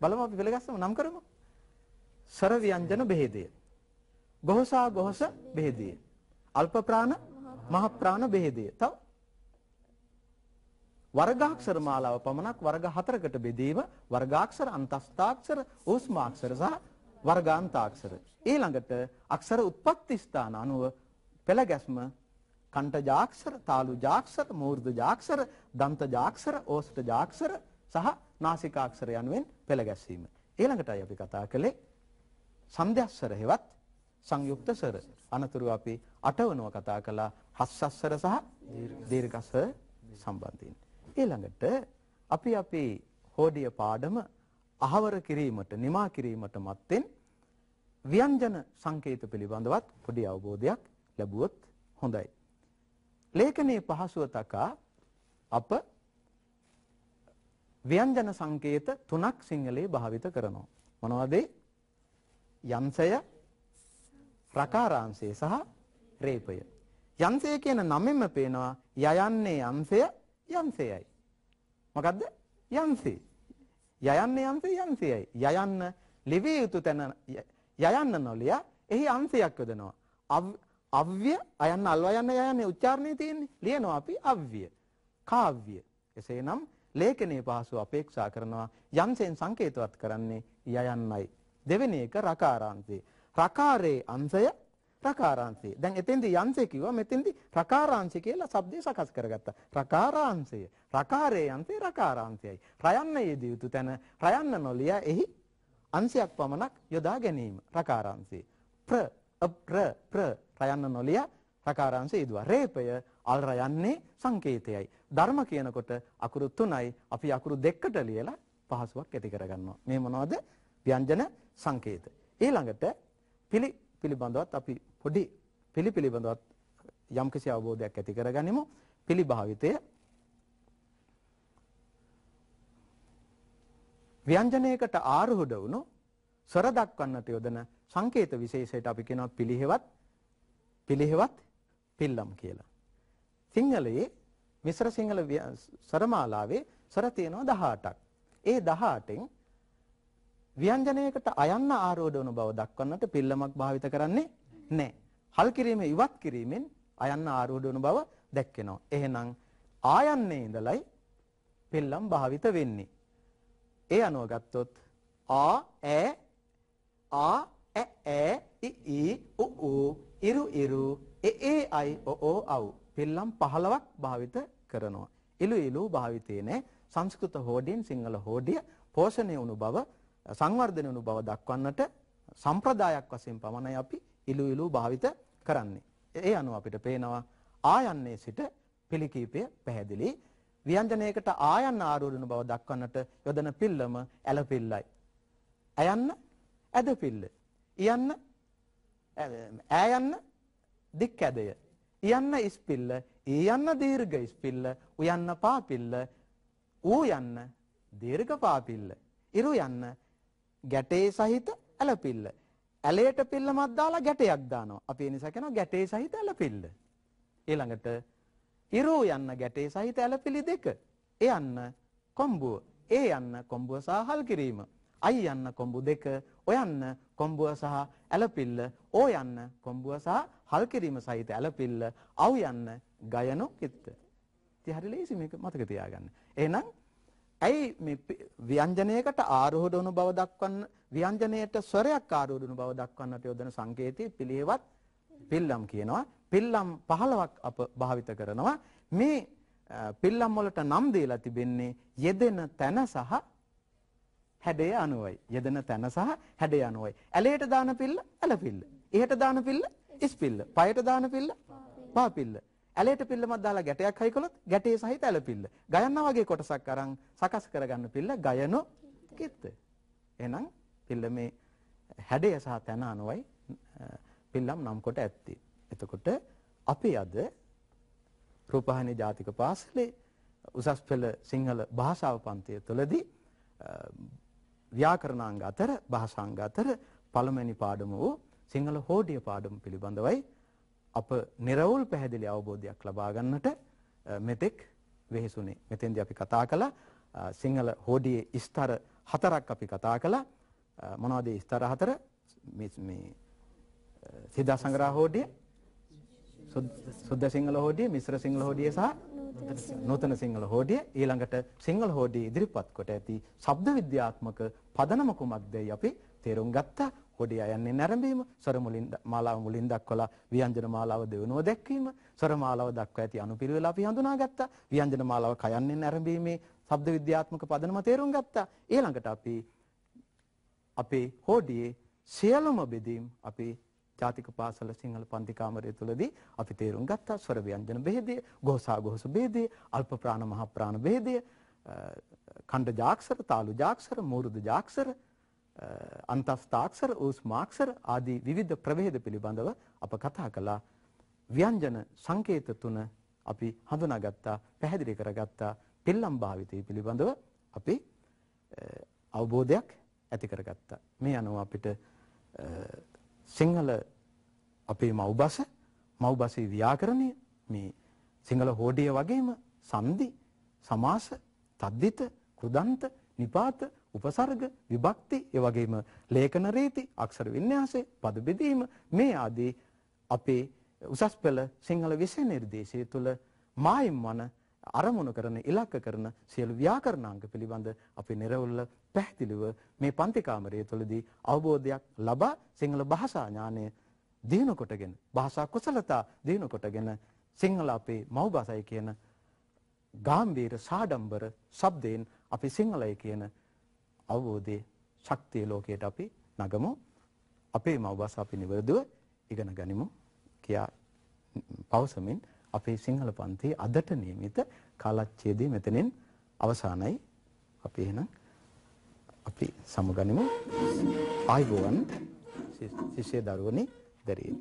[SPEAKER 1] බලමු අපි පෙළගස්සමු නම් කරමු. ස්වර ව්‍යංජන බෙහෙදය. ගොහසා ගොහස බෙහෙදය. අල්ප ප්‍රාණ මහ ප්‍රාණ බෙහෙදය. තව වර්ගාක්ෂර මාලාව පමණක් වර්ග හතරකට බෙදීම වර්ගාක්ෂර අන්තස්ථාක්ෂර ඕස්මාක්ෂර සහ වර්ගාන්තාක්ෂර ඊළඟට අක්ෂර උත්පත්ති ස්ථාන අනුව පෙළ ගැස්ම කණ්ඨජාක්ෂර තාලුජාක්ෂර මූර්ධජාක්ෂර දන්තජාක්ෂර ඕෂ්ඨජාක්ෂර සහ නාසිකාක්ෂර යනුවෙන් පෙළ ගැස්වීම ඊළඟටයි අපි කතා කළේ සන්ධ්‍යස්සර හෙවත් සංයුක්ත ස්වර අනතුරුව අපි අටවනුව කතා කළා හස්සස්සර සහ දීර්ඝස්සර සම්බන්ධයෙන් ඊළඟට අපි අපේ හෝඩිය පාඩම අහවර කිරීමට නිමා කිරීමට මත්තෙන් ව්‍යංජන සංකේත පිළිබඳවත් පොඩි අවබෝධයක් ලැබුවොත් හොඳයි. ලේඛනයේ පහසුව තකා අප ව්‍යංජන සංකේත තුනක් සිංහලයේ භාවිත කරනවා. මොනවද යන්සය, ප්‍රකාරාංශය සහ රේපය. යන්සය කියන නමෙන්ම පේනවා යයන්නේ යන්සය යන්සේයයි. මොකද්ද? යන්සේ. යයන්න යන්සේ යන්සේයයි. යයන්න ලිවිය යුතු තැන යයන්න නොලිය එහි අංශයක් යොදනවා. අව්‍ය අයන්න අල්වා යන්න යන්නේ උච්චාරණයේ තියෙන්නේ. ලියනවා අපි අව්‍ය. කාව්‍ය. එසේනම් ලේඛනයේ පහසු අපේක්ෂා කරනවා යම්සෙන් සංකේතවත් කරන්නේ යයන්නයි. දෙවෙනි එක රකාරාන්තේ. රකාරේ අංශය රකාරාංශය. දැන් එතෙන්දී යංශය කිව්වා මෙතෙන්දී රකාරාංශය කියලා શબ્දේ සකස් කරගත්තා. රකාරාංශය. රකාරයේ යංශය රකාරාංශයයි. ප්‍රයන්න යෙදිය යුතු තැන ප්‍රයන්න නොලිය එහි අංශයක් පමණක් යොදා ගැනීම රකාරාංශය. ප්‍ර අප්‍ර ප්‍ර ප්‍රයන්න නොලිය රකාරාංශය යෙදුවා. රේපය අල් රයන්නේ සංකේතයයි. ධර්ම කියනකොට අකුරු 3යි අපි අකුරු දෙකකට ලියලා පහසුවක් ඇති කරගන්නවා. මේ මොනවද? ව්‍යංජන සංකේත. ඊළඟට පිළි පිළිබඳවත් අපි පොඩි පිළිපිලිබඳවත් යම්කිසි අවබෝධයක් ඇති කරගනිමු පිළිභාවිතය ව්‍යංජනයකට ආරුහුඩ වුණු ස්වර දක්වන්නට යොදන සංකේත විශේෂයට අපි කියනවා පිළිහෙවත් පිළිහෙවත් පිල්ලම් කියලා. සිංහලයේ මිශ්‍ර සිංහල ස්වරමාලාවේ ස්වර තියෙනවා 18ක්. ඒ 18න් ව්‍යංජනයකට අයන්න ආරෝඩ වුණු බව දක්වන්නට පිල්ලමක් භාවිත කරන්නේ නැහැ. හල් කිරීම ඉවත් කිරීමෙන් අයන්න ආරෝඪ වන බව දැක්වෙනවා. එහෙනම් ආයන්නේ ඉඳලයි පෙල්ලම් භාවිත වෙන්නේ. ඒ අනුව ගත්තොත් ආ ඈ ආ ඈ ඈ ඉ ඉ උ උ ඉරු ඉරු ඒ ඒ අයි ඔ ඔ අව් පෙල්ලම් 15ක් භාවිත කරනවා. ඉලු ඉලු භාවිතේ නැහැ. සංස්කෘත හෝඩියෙන් සිංහල හෝඩිය පෝෂණය වුණු බව සංවර්ධනය වුණු බව දක්වන්නට සම්ප්‍රදායක් වශයෙන් පමණයි අපි ඉලු ඉලු භාවිත කරන්නේ. ඒ අනුව අපිට පේනවා ආයන්නේ සිට පිළිකීපය පැහැදිලි ව්‍යංජනයකට ආයන්න ආරෝහණ බව දක්වන්නට යොදන පිල්ලම ඇලපිල්ලයි. ඇයන්න ඇදපිල්ල. යන්න ඈයන්න දික් ඇදය. යන්න ඉස්පිල්ල, යන්න දීර්ඝ ඉස්පිල්ල, උයන්න පාපිල්ල, ඌ යන්න දීර්ඝ පාපිල්ල. ඉරු යන්න ගැටේ සහිත ඇලපිල්ල. ඇලයට පිල්ලමක් දාලා ගැටයක් දානවා. අපි ඒ නිසා කියනවා ගැටේ සහිත ඇලපිල්ල. ඊළඟට ඉරූ යන්න ගැටේ සහිත ඇලපිලි දෙක. ඒ යන්න කොම්බුව. ඒ යන්න කොම්බුව සහ හල් කිරීම. අයි යන්න කොම්බු දෙක. ඔයන්න කොම්බුව සහ ඇලපිල්ල. ඕ යන්න කොම්බුව සහ හල් කිරීම සහිත ඇලපිල්ල. අවු යන්න ගයනො කිත්ත. ඉතින් හරි ලේසි මේක මතක තියාගන්න. එහෙනම් ඇයි මේ ව්‍යංජනයකට ආරෝහණ වුණු බව දක්වන්න ව්‍යංජනයට ස්වරයක් ආරෝහණ වුණු බව දක්වන්නට යොදන සංකේතයේ පිළිහෙවත් පිල්ලම් කියනවා. පිල්ලම් 15ක් අප භාවිත කරනවා. මේ පිල්ලම් වලට නම් දීලා තිබෙන්නේ යෙදෙන තැන සහ හැඩය අනුවයි. යෙදෙන තැන සහ හැඩය අනුවයි. ඇලයට දාන පිල්ල ඇල පිල්ල. ඉහට දාන පිල්ල ඉස් පිල්ල. පයට දාන පිල්ල පා පිල්ල. ඇලයට පිල්ලමක් දාලා ගැටයක් හයි කළොත් ගැටේ සහිත ඇලපිල්ල. ගයන්නා වගේ කොටසක් අරන් සකස් කරගන්න පිල්ල ගයනො කිත්ත. එහෙනම් පිල්ලමේ හැඩය සහ තැන අනුවයි පිල්ලම් නම් කොට ඇත්තේ. එතකොට අපි අද රූපහානි ජාතික පාසලේ උසස් පෙළ සිංහල භාෂාව පන්තිය තුළදී ව්‍යාකරණාංග අතර භාෂාංග අතර පළමැනි පාඩම වූ සිංහල හෝඩිය පාඩම පිළිබඳවයි අප නිර්වෝල් පැහැදිලි අවබෝධයක් ලබා ගන්නට මෙතෙක් වෙහෙසුනේ. මෙතෙන්දී අපි කතා කළා සිංහල හෝඩියේ ස්තර හතරක් අපි කතා කළා. මොනවද ඒ ස්තර හතර? මේ මේ සිතා සංග්‍රහ හෝඩිය, සුද්ධ සිංහල හෝඩිය, මිශ්‍ර සිංහල හෝඩිය සහ නූතන සිංහල හෝඩිය ඊළඟට සිංහල හෝඩිය ඉදිරිපත් කොට ඇති ශබ්ද විද්‍යාත්මක පදනම කුමක්දයි අපි තේරුම් ගත්තා. හොඩේ අයන්නේ නැරඹීම, ස්වර මුලින් මාලාව මුලින් දක්වලා ව්‍යංජන මාලාව දෙවෙනුව දැක්වීම, ස්වර මාලාව දක්වා ඇති අනුපිළිවෙල අපි හඳුනාගත්තා. ව්‍යංජන මාලාව කයන්නේ නැරඹීමේ ශබ්ද විද්‍යාත්මක පදනම තේරුම් ගත්තා. ඊළඟට අපි අපේ හොඩියේ සියලුම බෙදීම් අපේ ජාතික පාසල සිංහල පන්ති කාමරය තුලදී අපි තේරුම් ගත්තා ස්වර ව්‍යංජන භේදය, ഘോഷා ഘോഷ භේදය, අල්ප ප්‍රාණ මහ ප්‍රාණ භේදය, ඛණ්ඩ ජාක්ෂර, තාලු ජාක්ෂර, මූර්ධ ජාක්ෂර අන්තස්ථාක්ෂර ඌස්මාක්ෂර ආදී විවිධ ප්‍රභේද පිළිබඳව අප කතා කළා ව්‍යංජන සංකේත තුන අපි හඳුනාගත්තා පැහැදිලි කරගත්තා පෙල්ලම් භාවිතය පිළිබඳව අපි අවබෝධයක් ඇති කරගත්තා මේ අනුව අපිට සිංහල අපේ මව්බස මව්බසේ ව්‍යාකරණය මේ සිංහල හෝඩිය වගේම සම්දි සමාස තද්දිත කෘදන්ත නිපාත උපසර්ග, විභක්ති, ඒ වගේම ලේඛන රීති, අක්ෂර වින්‍යාසය, පද බෙදීම මේ ආදී අපේ උසස් පෙළ සිංහල විෂය නිර්දේශය තුළ මායිම් වන අරමුණු කරන ඉලක්ක කරන සියලු ව්‍යාකරණාංග පිළිබඳ අපි නිර්වෘල්ල පැහැදිලිව මේ පන්ති කාමරය තුළදී අවබෝධයක් ලබා සිංහල භාෂා ඥානය දිනු කොටගෙන භාෂා කුසලතා දිනු කොටගෙන සිංහල අපේ මව් භාෂායි කියන ගාම්භීර සාඩම්බර શબ્දයෙන් අපි සිංහලයි කියන අවබෝධයේ ශක්තිය ලෝකයට අපි නගමු. අපේ මව්බස අපි නිවැරදිව ඉගෙන ගනිමු කියා පවසමින් අපේ සිංහල පන්ති අදට නියමිත කාලච්ඡේදය මෙතනින් අවසానයි. අපි එහෙනම් අපි සමුගනිමු. ආයුබෝවන්. ශිෂ්‍ය දරුවනි දරේ